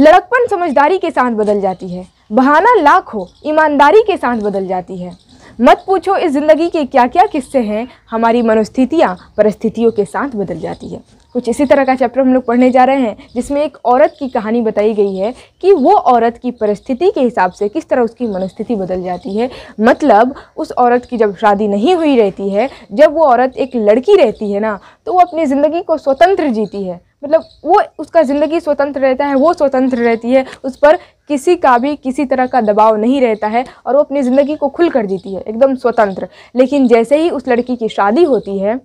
लड़कपन समझदारी के साथ बदल जाती है बहाना लाख हो ईमानदारी के साथ बदल जाती है मत पूछो इस ज़िंदगी के क्या क्या किस्से हैं हमारी मनोस्थितियाँ परिस्थितियों के साथ बदल जाती है कुछ इसी तरह का चैप्टर हम लोग पढ़ने जा रहे हैं जिसमें एक औरत की कहानी बताई गई है कि वो औरत की परिस्थिति के हिसाब से किस तरह उसकी मनस्थिति बदल जाती है मतलब उस औरत की जब शादी नहीं हुई रहती है जब वो औरत एक लड़की रहती है ना तो वो अपनी ज़िंदगी को स्वतंत्र जीती है मतलब वो उसका ज़िंदगी स्वतंत्र रहता है वो स्वतंत्र रहती है उस पर किसी का भी किसी तरह का दबाव नहीं रहता है और वो अपनी ज़िंदगी को खुल कर जीती है एकदम स्वतंत्र लेकिन जैसे ही उस लड़की की शादी होती है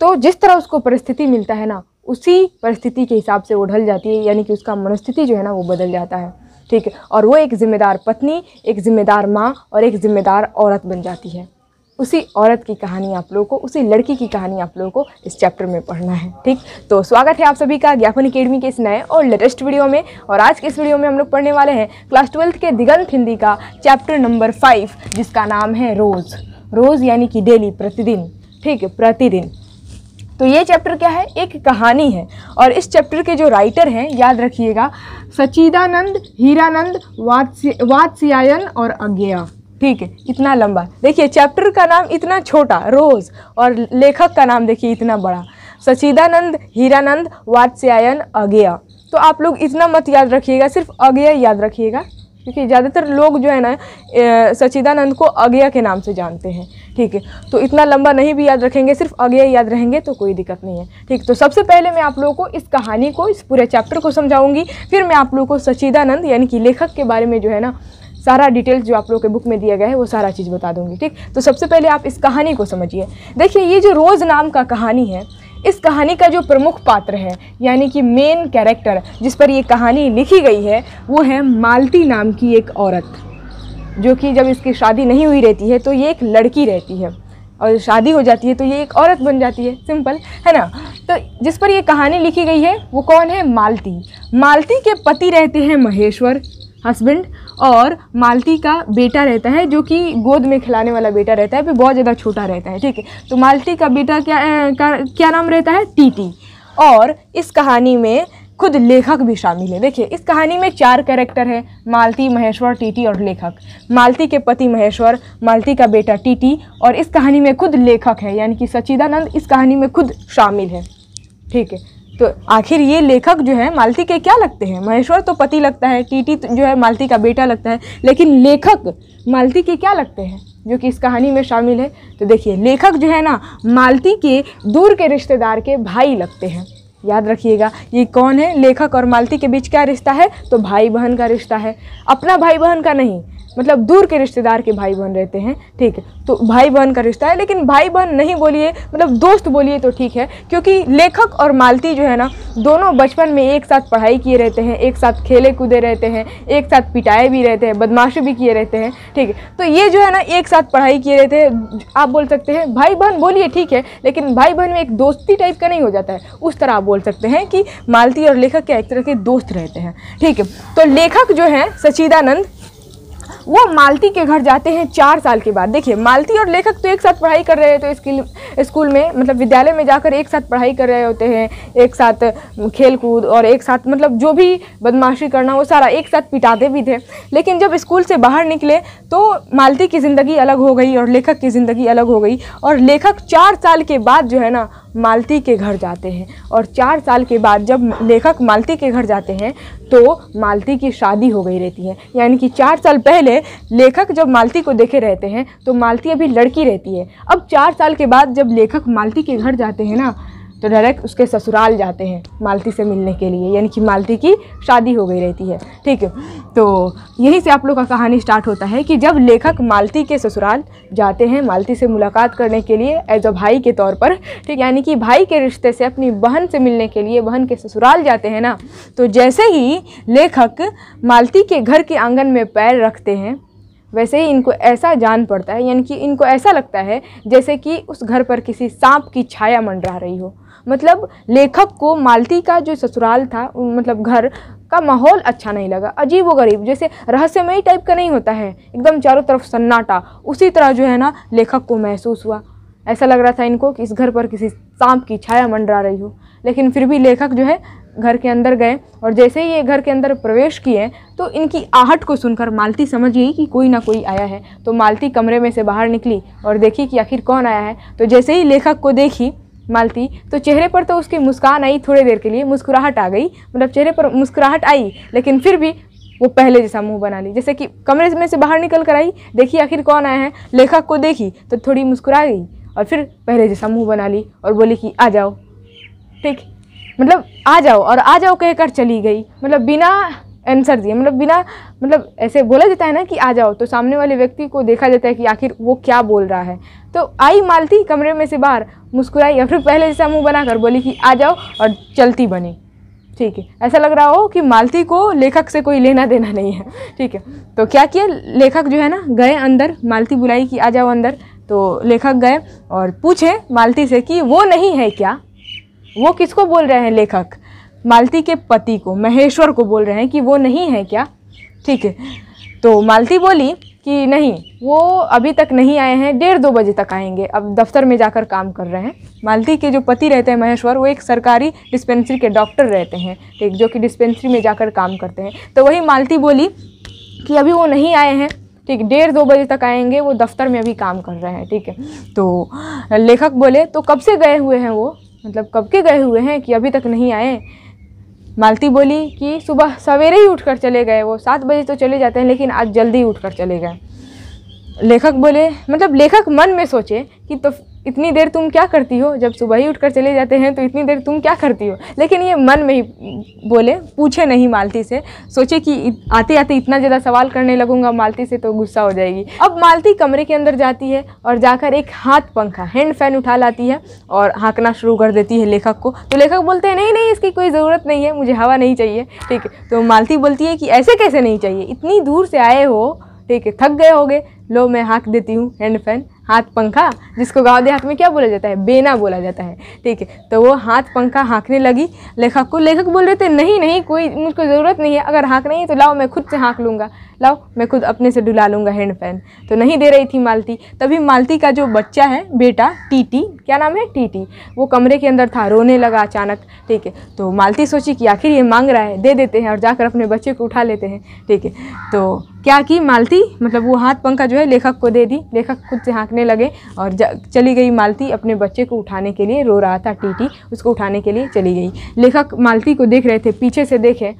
तो जिस तरह उसको परिस्थिति मिलता है ना उसी परिस्थिति के हिसाब से वो ढल जाती है यानी कि उसका मनस्थिति जो है ना वो बदल जाता है ठीक है और वो एक ज़िम्मेदार पत्नी एक ज़िम्मेदार माँ और एक ज़िम्मेदार औरत बन जाती है उसी औरत की कहानी आप लोगों को उसी लड़की की कहानी आप लोगों को इस चैप्टर में पढ़ना है ठीक तो स्वागत है आप सभी का ज्ञापन अकेडमी के इस नए और लेटेस्ट वीडियो में और आज के इस वीडियो में हम लोग पढ़ने वाले हैं क्लास ट्वेल्थ के दिगंत हिंदी का चैप्टर नंबर फाइव जिसका नाम है रोज़ रोज़ यानी कि डेली प्रतिदिन ठीक है प्रतिदिन तो ये चैप्टर क्या है एक कहानी है और इस चैप्टर के जो राइटर हैं याद रखिएगा सचिदानंद हीरानंद वात्स्यायन और अज्ञा ठीक है इतना लंबा देखिए चैप्टर का नाम इतना छोटा रोज़ और लेखक का नाम देखिए इतना बड़ा सचिदानंद हीरानंद वात्स्यायन अज्ञा तो आप लोग इतना मत याद रखिएगा सिर्फ अज्ञा याद रखिएगा क्योंकि ज़्यादातर लोग जो है ना सचिदानंद को अज्ञा के नाम से जानते हैं ठीक है तो इतना लंबा नहीं भी याद रखेंगे सिर्फ अज्ञा याद रहेंगे तो कोई दिक्कत नहीं है ठीक तो सबसे पहले मैं आप लोगों को इस कहानी को इस पूरे चैप्टर को समझाऊंगी फिर मैं आप लोगों को सचिदानंद यानी कि लेखक के बारे में जो है ना सारा डिटेल्स जो आप लोगों के बुक में दिया गया है वो सारा चीज़ बता दूंगी ठीक तो सबसे पहले आप इस कहानी को समझिए देखिए ये जो रोज़ नाम का कहानी है इस कहानी का जो प्रमुख पात्र है यानी कि मेन कैरेक्टर जिस पर ये कहानी लिखी गई है वो है मालती नाम की एक औरत जो कि जब इसकी शादी नहीं हुई रहती है तो ये एक लड़की रहती है और शादी हो जाती है तो ये एक औरत बन जाती है सिंपल है ना तो जिस पर ये कहानी लिखी गई है वो कौन है मालती मालती के पति रहते हैं महेश्वर हस्बैंड और मालती का बेटा रहता है जो कि गोद में खिलाने वाला बेटा रहता है फिर बहुत ज़्यादा छोटा रहता है ठीक है तो मालती का बेटा क्या क्या नाम रहता है टीटी और इस कहानी में खुद लेखक भी शामिल है देखिए इस कहानी में चार कैरेक्टर हैं मालती महेश्वर टीटी और लेखक मालती के पति महेश्वर मालती का बेटा टीटी और इस कहानी में खुद लेखक है यानी कि सचिदानंद इस कहानी में खुद शामिल है ठीक है तो आखिर ये लेखक जो है मालती के क्या लगते हैं महेश्वर तो पति लगता है टीटी तो जो है मालती का बेटा लगता है लेकिन लेखक मालती के क्या लगते हैं जो कि इस कहानी में शामिल है तो देखिए लेखक जो है ना मालती के दूर के रिश्तेदार के भाई लगते हैं याद रखिएगा ये कौन है लेखक और मालती के बीच क्या रिश्ता है तो भाई बहन का रिश्ता है अपना भाई बहन का नहीं मतलब दूर के रिश्तेदार के भाई बहन रहते हैं ठीक है तो भाई बहन का रिश्ता है लेकिन भाई बहन नहीं बोलिए मतलब दोस्त बोलिए तो ठीक है क्योंकि लेखक और मालती जो है ना दोनों बचपन में एक साथ पढ़ाई किए रहते हैं एक साथ खेले कूदे रहते हैं एक साथ पिटाए भी रहते हैं बदमाशी भी किए रहते हैं ठीक है तो ये जो है ना एक साथ पढ़ाई किए रहते हैं आप बोल सकते हैं भाई बहन बोलिए ठीक है लेकिन भाई बहन में एक दोस्ती टाइप का नहीं हो जाता है उस तरह आप बोल सकते हैं कि मालती और लेखक के एक तरह के दोस्त रहते हैं ठीक है तो लेखक जो है सचिदानंद वो मालती के घर जाते हैं चार साल के बाद देखिए मालती और लेखक तो एक साथ पढ़ाई कर रहे होते तो स्कूल में मतलब विद्यालय में जाकर एक साथ पढ़ाई कर रहे होते हैं एक साथ खेल कूद और एक साथ मतलब जो भी बदमाशी करना वो सारा एक साथ पिटाते भी थे लेकिन जब स्कूल से बाहर निकले तो मालती की ज़िंदगी अलग हो गई और लेखक की ज़िंदगी अलग हो गई और लेखक चार साल के बाद जो है ना मालती के घर जाते हैं और चार साल के बाद जब लेखक मालती के घर जाते हैं तो मालती की शादी हो गई रहती है यानी कि चार साल पहले लेखक जब मालती को देखे रहते हैं तो मालती अभी लड़की रहती है अब चार साल के बाद जब लेखक मालती के घर जाते हैं ना तो डायरेक्ट उसके ससुराल जाते हैं मालती से मिलने के लिए यानी कि मालती की शादी हो गई रहती है ठीक है तो यहीं से आप लोग का कहानी स्टार्ट होता है कि जब लेखक मालती के ससुराल जाते हैं मालती से मुलाकात करने के लिए एज अ भाई के तौर पर ठीक यानी कि भाई के रिश्ते से अपनी बहन से मिलने के लिए बहन के ससुराल जाते हैं ना तो जैसे ही लेखक मालती के घर के आंगन में पैर रखते हैं वैसे ही इनको ऐसा जान पड़ता है यानी कि इनको ऐसा लगता है जैसे कि उस घर पर किसी सांप की छाया मंडरा रही हो मतलब लेखक को मालती का जो ससुराल था मतलब घर का माहौल अच्छा नहीं लगा अजीब व गरीब जैसे रहस्यमयी टाइप का नहीं होता है एकदम चारों तरफ सन्नाटा उसी तरह जो है ना लेखक को महसूस हुआ ऐसा लग रहा था इनको कि इस घर पर किसी सांप की छाया मंडरा रही हो लेकिन फिर भी लेखक जो है घर के अंदर गए और जैसे ही ये घर के अंदर प्रवेश किए तो इनकी आहट को सुनकर मालती समझ गई कि कोई ना कोई आया है तो मालती कमरे में से बाहर निकली और देखी कि आखिर कौन आया है तो जैसे ही लेखक को देखी मालती तो चेहरे पर तो उसकी मुस्कान आई थोड़ी देर के लिए मुस्कुराहट आ गई मतलब चेहरे पर मुस्कुराहट आई लेकिन फिर भी वो पहले जैसा मुंह बना ली जैसे कि कमरे में से बाहर निकल कर आई देखी आखिर कौन आया है लेखक को देखी तो थोड़ी मुस्कुरा गई और फिर पहले जैसा मुंह बना ली और बोली कि आ जाओ ठीक मतलब आ जाओ और आ जाओ कहकर चली गई मतलब बिना आंसर दिए मतलब बिना मतलब ऐसे बोला जाता है ना कि आ जाओ तो सामने वाले व्यक्ति को देखा जाता है कि आखिर वो क्या बोल रहा है तो आई मालती कमरे में से बाहर मुस्कुराई या फिर पहले जैसा मुँह बनाकर बोली कि आ जाओ और चलती बनी ठीक है ऐसा लग रहा हो कि मालती को लेखक से कोई लेना देना नहीं है ठीक है तो क्या किया लेखक जो है ना गए अंदर मालती बुलाई कि आ जाओ अंदर तो लेखक गए और पूछे मालती से कि वो नहीं है क्या वो किसको बोल रहे हैं लेखक मालती के पति को महेश्वर को बोल रहे हैं कि वो नहीं है क्या ठीक है तो मालती बोली कि नहीं वो अभी तक नहीं आए हैं डेढ़ दो बजे तक आएंगे अब दफ्तर में जाकर काम कर रहे हैं मालती के जो पति रहते हैं महेश्वर वो एक सरकारी डिस्पेंसरी के डॉक्टर रहते हैं ठीक जो कि डिस्पेंसरी में जाकर काम करते हैं तो वही मालती बोली कि अभी वो नहीं आए हैं ठीक डेढ़ दो बजे तक आएंगे वो दफ्तर में अभी काम कर रहे हैं ठीक है तो लेखक बोले तो कब से गए हुए हैं वो मतलब कब के गए हुए हैं कि अभी तक नहीं आए मालती बोली कि सुबह सवेरे ही उठकर चले गए वो सात बजे तो चले जाते हैं लेकिन आज जल्दी उठकर चले गए लेखक बोले मतलब लेखक मन में सोचे कि तो इतनी देर तुम क्या करती हो जब सुबह ही उठकर चले जाते हैं तो इतनी देर तुम क्या करती हो लेकिन ये मन में ही बोले पूछे नहीं मालती से सोचे कि आते आते इतना ज़्यादा सवाल करने लगूंगा मालती से तो गुस्सा हो जाएगी अब मालती कमरे के अंदर जाती है और जाकर एक हाथ पंखा हैंड फैन उठा लाती है और हाँकना शुरू कर देती है लेखक को तो लेखक बोलते हैं नहीं नहीं इसकी कोई ज़रूरत नहीं है मुझे हवा नहीं चाहिए ठीक है तो मालती बोलती है कि ऐसे कैसे नहीं चाहिए इतनी दूर से आए हो ठीक है थक गए होगे लो मैं हाँक देती हूँ हैंड फैन हाथ पंखा जिसको गाँव देहात में क्या बोला जाता है बेना बोला जाता है ठीक है तो वो हाथ पंखा हाँकने लगी लेखक को लेखक बोल रहे थे नहीं नहीं कोई मुझको ज़रूरत नहीं है अगर हाँक नहीं है तो लाओ मैं खुद से हाँक लूँगा लाओ मैं खुद अपने से डुला लूँगा हैंड फैन तो नहीं दे रही थी मालती तभी मालती का जो बच्चा है बेटा टीटी क्या नाम है टीटी वो कमरे के अंदर था रोने लगा अचानक ठीक है तो मालती सोची कि आखिर ये मांग रहा है दे देते हैं और जाकर अपने बच्चे को उठा लेते हैं ठीक है तो क्या की मालती मतलब वो हाथ पंखा जो है लेखक को दे दी लेखक खुद से हाँकने लगे और चली गई मालती अपने बच्चे को उठाने के लिए रो रहा था टीटी उसको उठाने के लिए चली गई लेखक मालती को देख रहे थे पीछे से देखे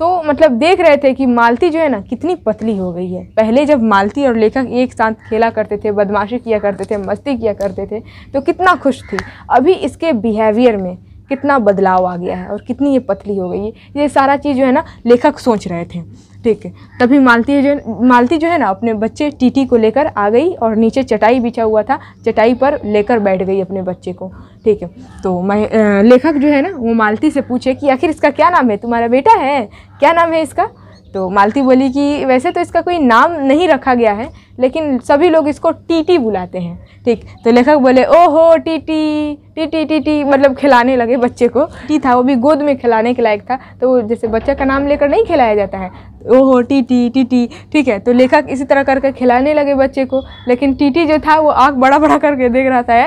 तो मतलब देख रहे थे कि मालती जो है ना कितनी पतली हो गई है पहले जब मालती और लेखक एक साथ खेला करते थे बदमाशी किया करते थे मस्ती किया करते थे तो कितना खुश थी अभी इसके बिहेवियर में कितना बदलाव आ गया है और कितनी ये पतली हो गई है ये सारा चीज़ जो है ना लेखक सोच रहे थे ठीक है तभी मालती जो मालती जो है ना अपने बच्चे टीटी को लेकर आ गई और नीचे चटाई बिछा हुआ था चटाई पर लेकर बैठ गई अपने बच्चे को ठीक है तो मैं लेखक जो है ना वो मालती से पूछे कि आखिर इसका क्या नाम है तुम्हारा बेटा है क्या नाम है इसका तो मालती बोली कि वैसे तो इसका कोई नाम नहीं रखा गया है लेकिन सभी लोग इसको टीटी बुलाते हैं ठीक तो लेखक बोले ओ टी टीटी टीटी टीटी मतलब खिलाने लगे बच्चे को टी था वो भी गोद में खिलाने के लायक था तो जैसे बच्चा का नाम लेकर नहीं खिलाया जाता है ओहो टीटी टीटी ठीक है तो लेखक इसी तरह करके खिलाने लगे बच्चे को लेकिन टीटी जो था वो आँख बड़ा बड़ा करके देख रहा था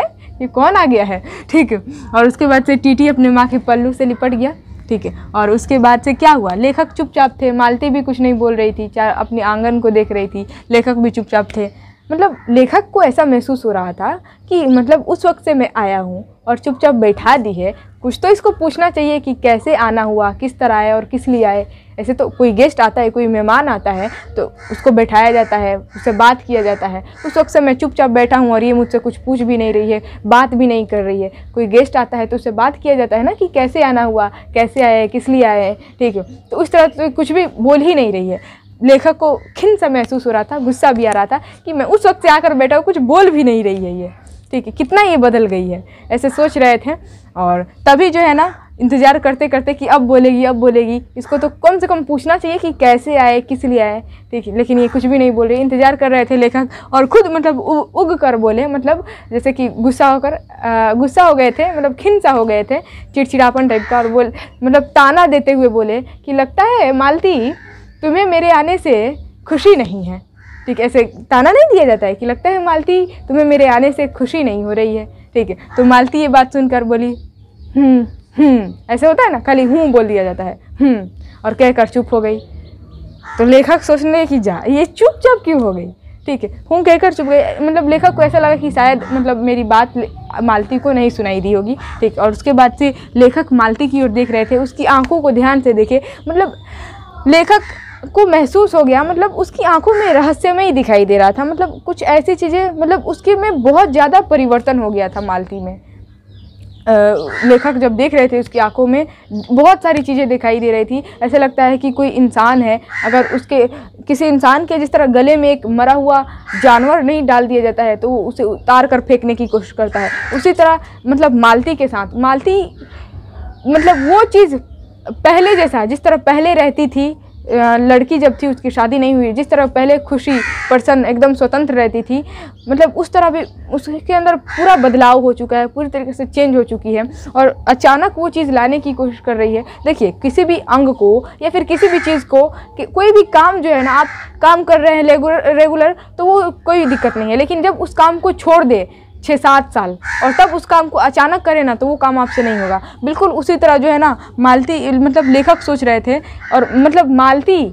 ये कौन आ गया है ठीक और उसके बाद से टीटी अपने माँ के पल्लू से लिपट गया ठीक है और उसके बाद से क्या हुआ लेखक चुपचाप थे मालती भी कुछ नहीं बोल रही थी चाहे अपने आंगन को देख रही थी लेखक भी चुपचाप थे मतलब लेखक को ऐसा महसूस हो रहा था कि मतलब उस वक्त से मैं आया हूँ और चुपचाप बैठा दी है कुछ तो इसको पूछना चाहिए कि कैसे आना हुआ किस तरह आए और किस लिए आए ऐसे तो कोई गेस्ट आता है कोई मेहमान आता है तो उसको बैठाया जाता है उससे बात किया जाता है उस वक्त से मैं चुपचाप बैठा हूँ और ये मुझसे कुछ पूछ भी नहीं रही है बात भी नहीं कर रही है कोई गेस्ट आता है तो उससे बात किया जाता है ना कि कैसे आना हुआ कैसे आए किस लिए आए ठीक है तो उस तरह तो कुछ भी बोल ही नहीं रही है लेखक को खिन सा महसूस हो रहा था गुस्सा भी आ रहा था कि मैं उस वक्त से आकर बैठा हूँ कुछ बोल भी नहीं रही है ये ठीक है कितना ये बदल गई है ऐसे सोच रहे थे और तभी जो है ना इंतज़ार करते करते कि अब बोलेगी अब बोलेगी इसको तो कम से कम पूछना चाहिए कि कैसे आए किस लिए आए ठीक है लेकिन ये कुछ भी नहीं बोल रहे इंतज़ार कर रहे थे लेखक और खुद मतलब उ, उग कर बोले मतलब जैसे कि गुस्सा होकर गुस्सा हो गए थे मतलब खिनसा हो गए थे चिड़चिड़ापन टाइप का और बोल मतलब ताना देते हुए बोले कि लगता है मालती तुम्हें मेरे आने से खुशी नहीं है ठीक है ऐसे ताना नहीं दिया जाता है कि लगता है मालती तुम्हें मेरे आने से खुशी नहीं हो रही है ठीक है तो मालती ये बात सुनकर बोली हम्म, हम्म ऐसे होता है ना खाली हूँ बोल दिया जाता है हम्म और कहकर चुप हो गई तो लेखक सोचने लगे कि जा ये चुप चुप क्यों हो गई ठीक है हूँ कहकर चुप गए मतलब लेखक को ऐसा लगा कि शायद मतलब मेरी बात मालती को नहीं सुनाई दी होगी ठीक और उसके बाद से लेखक मालती की ओर देख रहे थे उसकी आंखों को ध्यान से देखे मतलब लेखक को महसूस हो गया मतलब उसकी आंखों में रहस्य में ही दिखाई दे रहा था मतलब कुछ ऐसी चीज़ें मतलब उसके में बहुत ज़्यादा परिवर्तन हो गया था मालती में लेखक जब देख रहे थे उसकी आंखों में बहुत सारी चीज़ें दिखाई दे रही थी ऐसे लगता है कि कोई इंसान है अगर उसके किसी इंसान के जिस तरह गले में एक मरा हुआ जानवर नहीं डाल दिया जाता है तो वो उसे उतार कर फेंकने की कोशिश करता है उसी तरह मतलब मालती के साथ मालती मतलब वो चीज़ पहले जैसा जिस तरह पहले रहती थी लड़की जब थी उसकी शादी नहीं हुई जिस तरह पहले खुशी पर्सन एकदम स्वतंत्र रहती थी मतलब उस तरह भी उसके अंदर पूरा बदलाव हो चुका है पूरी तरीके से चेंज हो चुकी है और अचानक वो चीज़ लाने की कोशिश कर रही है देखिए किसी भी अंग को या फिर किसी भी चीज़ को कि कोई भी काम जो है ना आप काम कर रहे हैं रेगुलर तो वो कोई दिक्कत नहीं है लेकिन जब उस काम को छोड़ दे छः सात साल और तब उस काम को अचानक करें ना तो वो काम आपसे नहीं होगा बिल्कुल उसी तरह जो है ना मालती मतलब लेखक सोच रहे थे और मतलब मालती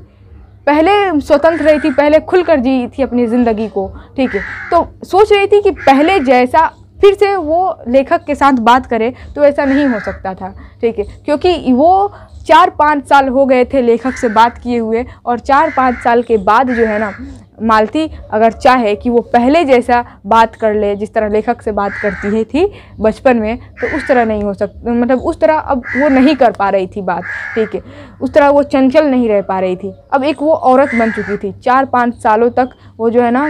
पहले स्वतंत्र रही थी पहले खुलकर जी थी अपनी ज़िंदगी को ठीक है तो सोच रही थी कि पहले जैसा फिर से वो लेखक के साथ बात करे तो ऐसा नहीं हो सकता था ठीक है क्योंकि वो चार पाँच साल हो गए थे लेखक से बात किए हुए और चार पाँच साल के बाद जो है ना मालती अगर चाहे कि वो पहले जैसा बात कर ले जिस तरह लेखक से बात करती है थी बचपन में तो उस तरह नहीं हो सक मतलब उस तरह अब वो नहीं कर पा रही थी बात ठीक है उस तरह वो चंचल नहीं रह पा रही थी अब एक वो औरत बन चुकी थी चार पाँच सालों तक वो जो है ना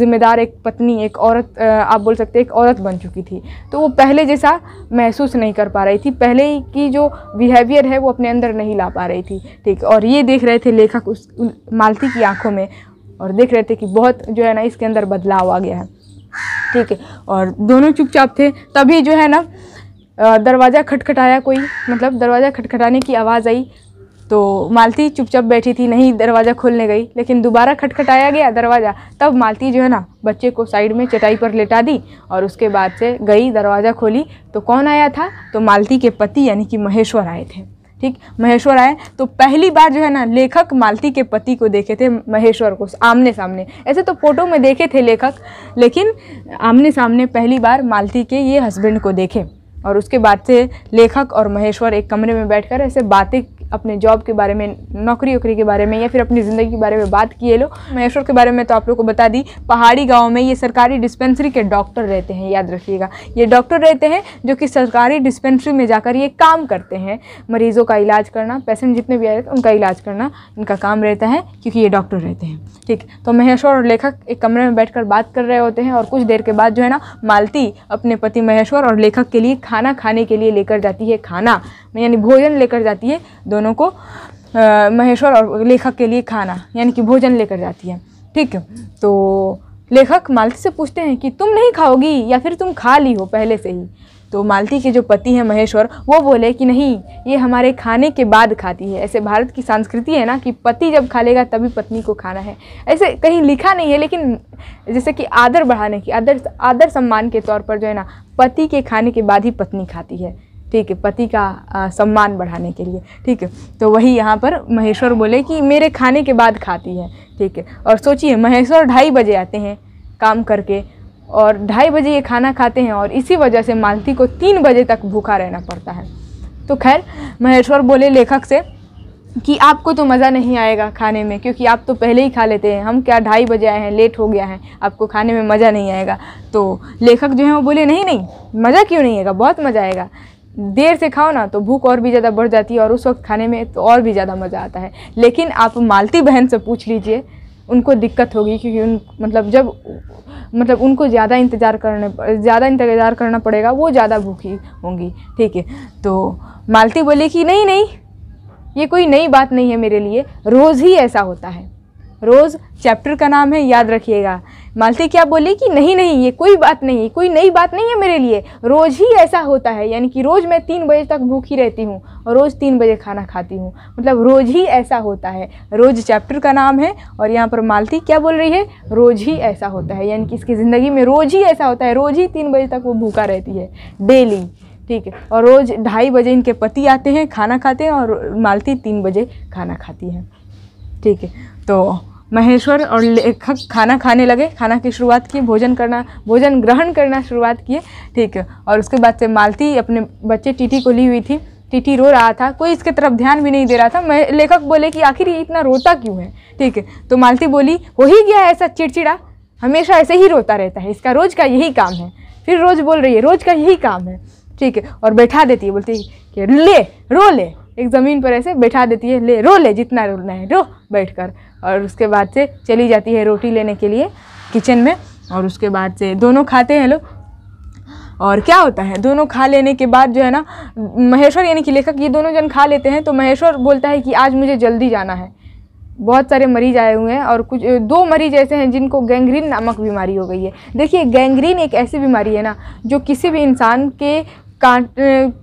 जिम्मेदार एक पत्नी एक औरत आप बोल सकते एक औरत बन चुकी थी तो वो पहले जैसा महसूस नहीं कर पा रही थी पहले की जो बिहेवियर है वो अपने अंदर नहीं ला पा रही थी ठीक और ये देख रहे थे लेखक उस मालती की आंखों में और देख रहे थे कि बहुत जो है ना इसके अंदर बदलाव आ गया है ठीक है और दोनों चुपचाप थे तभी जो है ना दरवाज़ा खटखटाया कोई मतलब दरवाज़ा खटखटाने की आवाज़ आई तो मालती चुपचाप बैठी थी नहीं दरवाज़ा खोलने गई लेकिन दोबारा खटखटाया गया दरवाज़ा तब मालती जो है ना बच्चे को साइड में चटाई पर लेटा दी और उसके बाद से गई दरवाज़ा खोली तो कौन आया था तो मालती के पति यानी कि महेश्वर आए थे ठीक महेश्वर आए तो पहली बार जो है ना लेखक मालती के पति को देखे थे महेश्वर को आमने सामने ऐसे तो फोटो में देखे थे लेखक लेकिन आमने सामने पहली बार मालती के ये हस्बैंड को देखे और उसके बाद से लेखक और महेश्वर एक कमरे में बैठकर ऐसे बातें अपने जॉब के बारे में नौकरी वोकरी के बारे में या फिर अपनी ज़िंदगी के बारे में बात किए लो महेश्वर के बारे में तो आप लोग को बता दी पहाड़ी गाँव में ये सरकारी डिस्पेंसरी के डॉक्टर रहते हैं याद रखिएगा ये डॉक्टर रहते हैं जो कि सरकारी डिस्पेंसरी में जाकर ये काम करते हैं मरीज़ों का इलाज करना पेशेंट जितने भी आए थे उनका इलाज करना इनका काम रहता है क्योंकि ये डॉक्टर रहते हैं ठीक तो महेश्वर और लेखक एक कमरे में बैठकर बात कर रहे होते हैं और कुछ देर के बाद जो है ना मालती अपने पति महेश्वर और लेखक के लिए खाना खाने के लिए लेकर जाती है खाना यानी भोजन लेकर जाती है दोनों दोनों को महेश्वर और लेखक के लिए खाना यानी कि भोजन लेकर जाती है ठीक है तो लेखक मालती से पूछते हैं कि तुम नहीं खाओगी या फिर तुम खा ली हो पहले से ही तो मालती के जो पति हैं महेश्वर वो बोले कि नहीं ये हमारे खाने के बाद खाती है ऐसे भारत की संस्कृति है ना कि पति जब खा लेगा तभी पत्नी को खाना है ऐसे कहीं लिखा नहीं है लेकिन जैसे कि आदर बढ़ाने की आदर आदर सम्मान के तौर पर जो है ना पति के खाने के बाद ही पत्नी खाती है ठीक है पति का आ, सम्मान बढ़ाने के लिए ठीक है तो वही यहाँ पर महेश्वर बोले कि मेरे खाने के बाद खाती है ठीक है और सोचिए महेश्वर ढाई बजे आते हैं काम करके और ढाई बजे ये खाना खाते हैं और इसी वजह से मालती को तीन बजे तक भूखा रहना पड़ता है तो खैर महेश्वर बोले लेखक से कि आपको तो मज़ा नहीं आएगा खाने में क्योंकि आप तो पहले ही खा लेते हैं हम क्या ढाई बजे आए हैं लेट हो गया है आपको खाने में मज़ा नहीं आएगा तो लेखक जो है वो बोले नहीं नहीं मज़ा क्यों नहीं आएगा बहुत मज़ा आएगा देर से खाओ ना तो भूख और भी ज़्यादा बढ़ जाती है और उस वक्त खाने में तो और भी ज़्यादा मज़ा आता है लेकिन आप मालती बहन से पूछ लीजिए उनको दिक्कत होगी क्योंकि उन मतलब जब मतलब उनको ज़्यादा इंतज़ार करने ज़्यादा इंतज़ार करना पड़ेगा वो ज़्यादा भूखी होंगी ठीक है तो मालती बोली कि नहीं नहीं ये कोई नई बात नहीं है मेरे लिए रोज़ ही ऐसा होता है रोज़ चैप्टर का नाम है याद रखिएगा मालती क्या बोली कि नहीं नहीं ये कोई बात नहीं कोई नई बात नहीं है मेरे लिए रोज़ ही ऐसा होता है यानी कि रोज़ मैं तीन बजे तक भूखी रहती हूँ और रोज़ तीन बजे खाना खाती हूँ मतलब रोज़ ही ऐसा होता है रोज़ चैप्टर का नाम है और यहाँ पर मालती क्या बोल रही है रोज़ ही ऐसा होता है यानी कि इसकी ज़िंदगी में रोज़ ही ऐसा होता है रोज़ ही तीन बजे तक वो भूखा रहती है डेली ठीक है और रोज़ ढाई बजे इनके पति आते हैं खाना खाते हैं और मालती तीन बजे खाना खाती है ठीक है तो महेश्वर और लेखक खाना खाने लगे खाना की शुरुआत की भोजन करना भोजन ग्रहण करना शुरुआत किए ठीक है और उसके बाद से मालती अपने बच्चे टीटी को ली हुई थी टीटी रो रहा था कोई इसके तरफ ध्यान भी नहीं दे रहा था मैं लेखक बोले कि आखिर ये इतना रोता क्यों है ठीक है तो मालती बोली हो ही गया ऐसा चिड़चिड़ा हमेशा ऐसे ही रोता रहता है इसका रोज़ का यही काम है फिर रोज़ बोल रही है रोज़ का यही काम है ठीक है और बैठा देती है बोलती है कि ले रो ले एक ज़मीन पर ऐसे बैठा देती है ले रो ले जितना रोना है रो बैठ कर और उसके बाद से चली जाती है रोटी लेने के लिए किचन में और उसके बाद से दोनों खाते हैं लोग और क्या होता है दोनों खा लेने के बाद जो है ना महेश्वर यानी कि लेखक ये दोनों जन खा लेते हैं तो महेश्वर बोलता है कि आज मुझे जल्दी जाना है बहुत सारे मरीज आए हुए हैं और कुछ दो मरीज ऐसे हैं जिनको गैंग्रीन नामक बीमारी हो गई है देखिए गैंग्रीन एक ऐसी बीमारी है ना जो किसी भी इंसान के कांट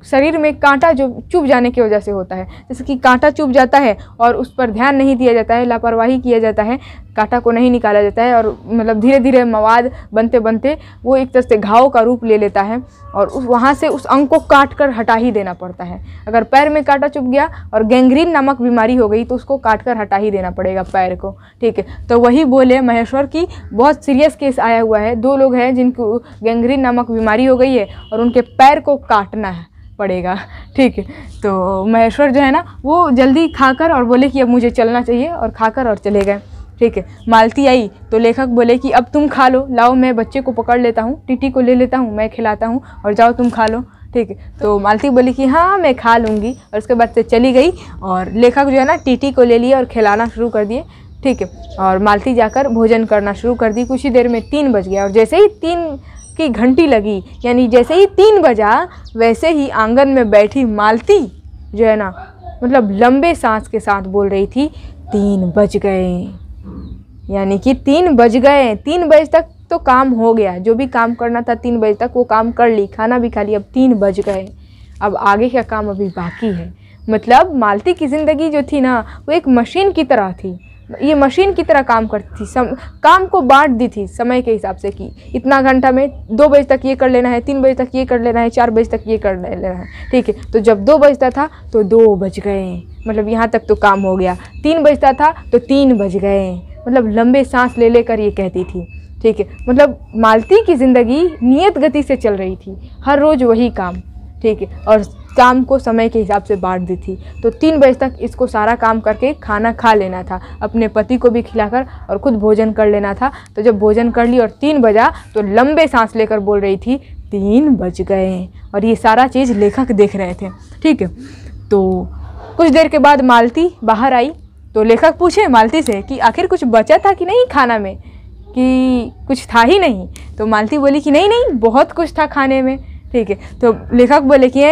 शरीर में कांटा जो चुभ जाने की वजह से होता है जैसे कि कांटा चुभ जाता है और उस पर ध्यान नहीं दिया जाता है लापरवाही किया जाता है कांटा को नहीं निकाला जाता है और मतलब धीरे धीरे मवाद बनते बनते वो एक तरह से घाव का रूप ले लेता है और उस वहाँ से उस अंग को काट कर हटा ही देना पड़ता है अगर पैर में कांटा चुभ गया और गैंग्रीन नामक बीमारी हो गई तो उसको काट कर हटा ही देना पड़ेगा पैर को ठीक है तो वही बोले महेश्वर की बहुत सीरियस केस आया हुआ है दो लोग हैं जिनको गैंग्रीन नामक बीमारी हो गई है और उनके पैर को काटना है पड़ेगा ठीक है तो महेश्वर जो है ना वो जल्दी खाकर और बोले कि अब मुझे चलना चाहिए और खाकर और चले गए ठीक है मालती आई तो लेखक बोले कि अब तुम खा लो लाओ मैं बच्चे को पकड़ लेता हूँ टीटी को ले लेता हूँ मैं खिलाता हूँ और जाओ तुम खा लो ठीक है तो मालती बोली कि हाँ मैं खा लूँगी और उसके बाद से चली गई और लेखक जो है ना टीटी को ले लिए और खिलाना शुरू कर दिए ठीक है और मालती जाकर भोजन करना शुरू कर दी कुछ ही देर में तीन बज गया और जैसे ही तीन की घंटी लगी यानी जैसे ही तीन बजा वैसे ही आंगन में बैठी मालती जो है ना मतलब लंबे सांस के साथ बोल रही थी तीन बज गए यानी कि तीन बज गए तीन बजे तक तो काम हो गया जो भी काम करना था तीन बजे तक वो काम कर ली खाना भी खा ली अब तीन बज गए अब आगे का काम अभी बाकी है मतलब मालती की ज़िंदगी जो थी ना वो एक मशीन की तरह थी ये मशीन की तरह काम करती थी सम काम को बांट दी थी समय के हिसाब से कि इतना घंटा में दो बजे तक ये कर लेना है तीन बजे तक ये कर लेना है चार बजे तक ये कर लेना है ठीक है तो जब दो बजता था तो दो बज गए मतलब यहाँ तक तो काम हो गया तीन बजता था तो तीन बज गए मतलब लंबे सांस ले लेकर ये कहती थी ठीक है मतलब मालती की ज़िंदगी नियत गति से चल रही थी हर रोज़ वही काम ठीक है और काम को समय के हिसाब से बांट दी थी तो तीन बजे तक इसको सारा काम करके खाना खा लेना था अपने पति को भी खिलाकर और खुद भोजन कर लेना था तो जब भोजन कर ली और तीन बजा तो लंबे सांस लेकर बोल रही थी तीन बज गए और ये सारा चीज़ लेखक देख रहे थे ठीक है तो कुछ देर के बाद मालती बाहर आई तो लेखक पूछे मालती से कि आखिर कुछ बचा था कि नहीं खाना में कि कुछ था ही नहीं तो मालती बोली कि नहीं नहीं बहुत कुछ था खाने में ठीक है तो लेखक बोले कि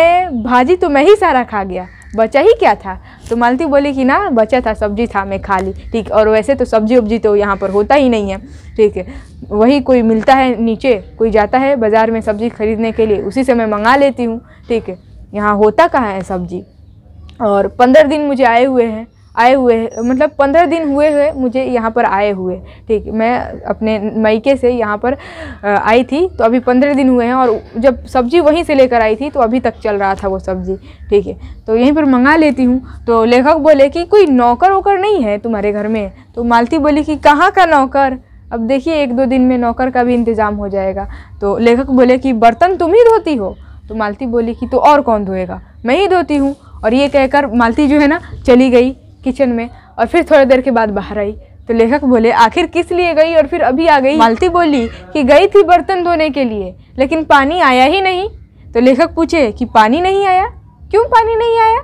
भाजी तो मैं ही सारा खा गया बचा ही क्या था तो मालती बोली कि ना बचा था सब्जी था मैं खा ली ठीक और वैसे तो सब्जी उब्जी तो यहाँ पर होता ही नहीं है ठीक है वही कोई मिलता है नीचे कोई जाता है बाज़ार में सब्ज़ी खरीदने के लिए उसी से मैं मंगा लेती हूँ ठीक है यहाँ होता कहाँ है सब्जी और पंद्रह दिन मुझे आए हुए हैं आए हुए मतलब पंद्रह दिन हुए हुए मुझे यहाँ पर आए हुए ठीक मैं अपने मैके से यहाँ पर आई थी तो अभी पंद्रह दिन हुए हैं और जब सब्ज़ी वहीं से लेकर आई थी तो अभी तक चल रहा था वो सब्ज़ी ठीक है तो यहीं पर मंगा लेती हूँ तो लेखक बोले कि कोई नौकर वोकर नहीं है तुम्हारे घर में तो मालती बोली कि कहाँ का नौकर अब देखिए एक दो दिन में नौकर का भी इंतज़ाम हो जाएगा तो लेखक बोले कि बर्तन तुम ही धोती हो तो मालती बोली कि तो और कौन धोएगा मैं ही धोती हूँ और ये कहकर मालती जो है ना चली गई किचन में और फिर थोड़ी देर के बाद बाहर आई तो लेखक बोले आखिर किस लिए गई और फिर अभी आ गई मालती बोली कि गई थी बर्तन धोने के लिए लेकिन पानी आया ही नहीं तो लेखक पूछे कि पानी नहीं आया क्यों पानी नहीं आया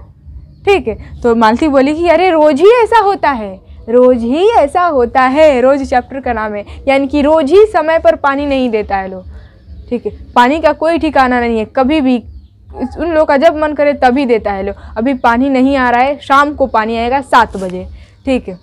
ठीक है तो मालती बोली कि अरे रोज़ ही ऐसा होता है रोज़ ही ऐसा होता है रोज़ चैप्टर का नाम है यानी कि रोज़ ही समय पर पानी नहीं देता है लोग ठीक है पानी का कोई ठिकाना नहीं है कभी भी उन लोग का जब मन करे तभी देता है लोग अभी पानी नहीं आ रहा है शाम को पानी आएगा सात बजे ठीक है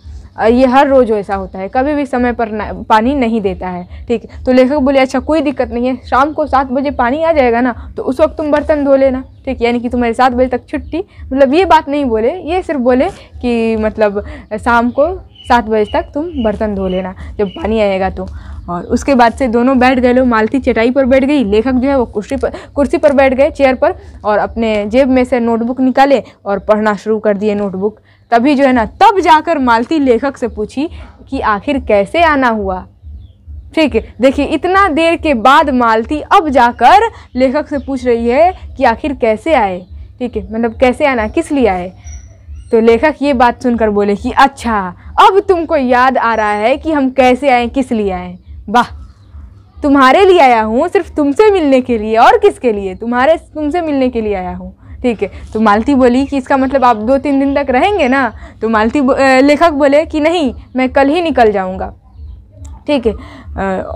ये हर रोज़ ऐसा होता है कभी भी समय पर पानी नहीं देता है ठीक है तो लेखक बोले अच्छा कोई दिक्कत नहीं है शाम को सात बजे पानी आ जाएगा ना तो उस वक्त तुम बर्तन धो लेना ठीक यानी कि तुम्हारे सात बजे तक छुट्टी मतलब ये बात नहीं बोले ये सिर्फ बोले कि मतलब शाम को सात बजे तक तुम बर्तन धो लेना जब पानी आएगा तो और उसके बाद से दोनों बैठ गए लोग मालती चटाई पर बैठ गई लेखक जो है वो कुर्सी पर कुर्सी पर बैठ गए चेयर पर और अपने जेब में से नोटबुक निकाले और पढ़ना शुरू कर दिए नोटबुक तभी जो है ना तब जाकर मालती लेखक से पूछी कि आखिर कैसे आना हुआ ठीक है देखिए इतना देर के बाद मालती अब जाकर लेखक से पूछ रही है कि आखिर कैसे आए ठीक है मतलब कैसे आना किस लिए आए तो लेखक ये बात सुनकर बोले कि अच्छा अब तुमको याद आ रहा है कि हम कैसे आए किस लिए आए वाह तुम्हारे लिए आया हूँ सिर्फ तुमसे मिलने के लिए और किसके लिए तुम्हारे तुमसे मिलने के लिए आया हूँ ठीक है तो मालती बोली कि इसका मतलब आप दो तीन दिन तक रहेंगे ना तो मालती लेखक बोले कि नहीं मैं कल ही निकल जाऊँगा ठीक है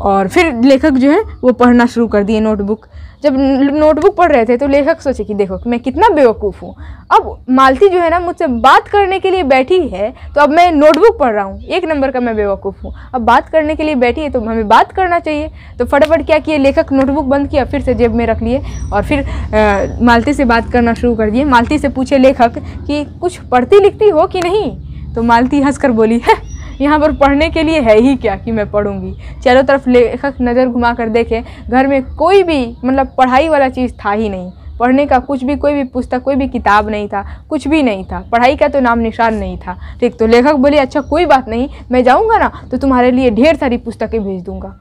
और फिर लेखक जो है वो पढ़ना शुरू कर दिए नोटबुक जब नोटबुक पढ़ रहे थे तो लेखक सोचे कि देखो मैं कितना बेवकूफ़ हूँ अब मालती जो है ना मुझसे बात करने के लिए बैठी है तो अब मैं नोटबुक पढ़ रहा हूँ एक नंबर का मैं बेवकूफ़ हूँ अब बात करने के लिए बैठी है तो हमें बात करना चाहिए तो फटाफट क्या किए लेखक नोटबुक बंद किया फिर से जेब में रख लिए और फिर आ, मालती से बात करना शुरू कर दिए मालती से पूछे लेखक कि कुछ पढ़ती लिखती हो कि नहीं तो मालती हंस बोली है हाँ, यहाँ पर पढ़ने के लिए है ही क्या कि मैं पढ़ूँगी चारों तरफ लेखक नज़र घुमा कर देखें घर में कोई भी मतलब पढ़ाई वाला चीज़ था ही नहीं पढ़ने का कुछ भी कोई भी पुस्तक कोई भी किताब नहीं था कुछ भी नहीं था पढ़ाई का तो नाम निशान नहीं था ठीक तो लेखक बोले अच्छा कोई बात नहीं मैं जाऊँगा ना तो तुम्हारे लिए ढेर सारी पुस्तकें भेज दूँगा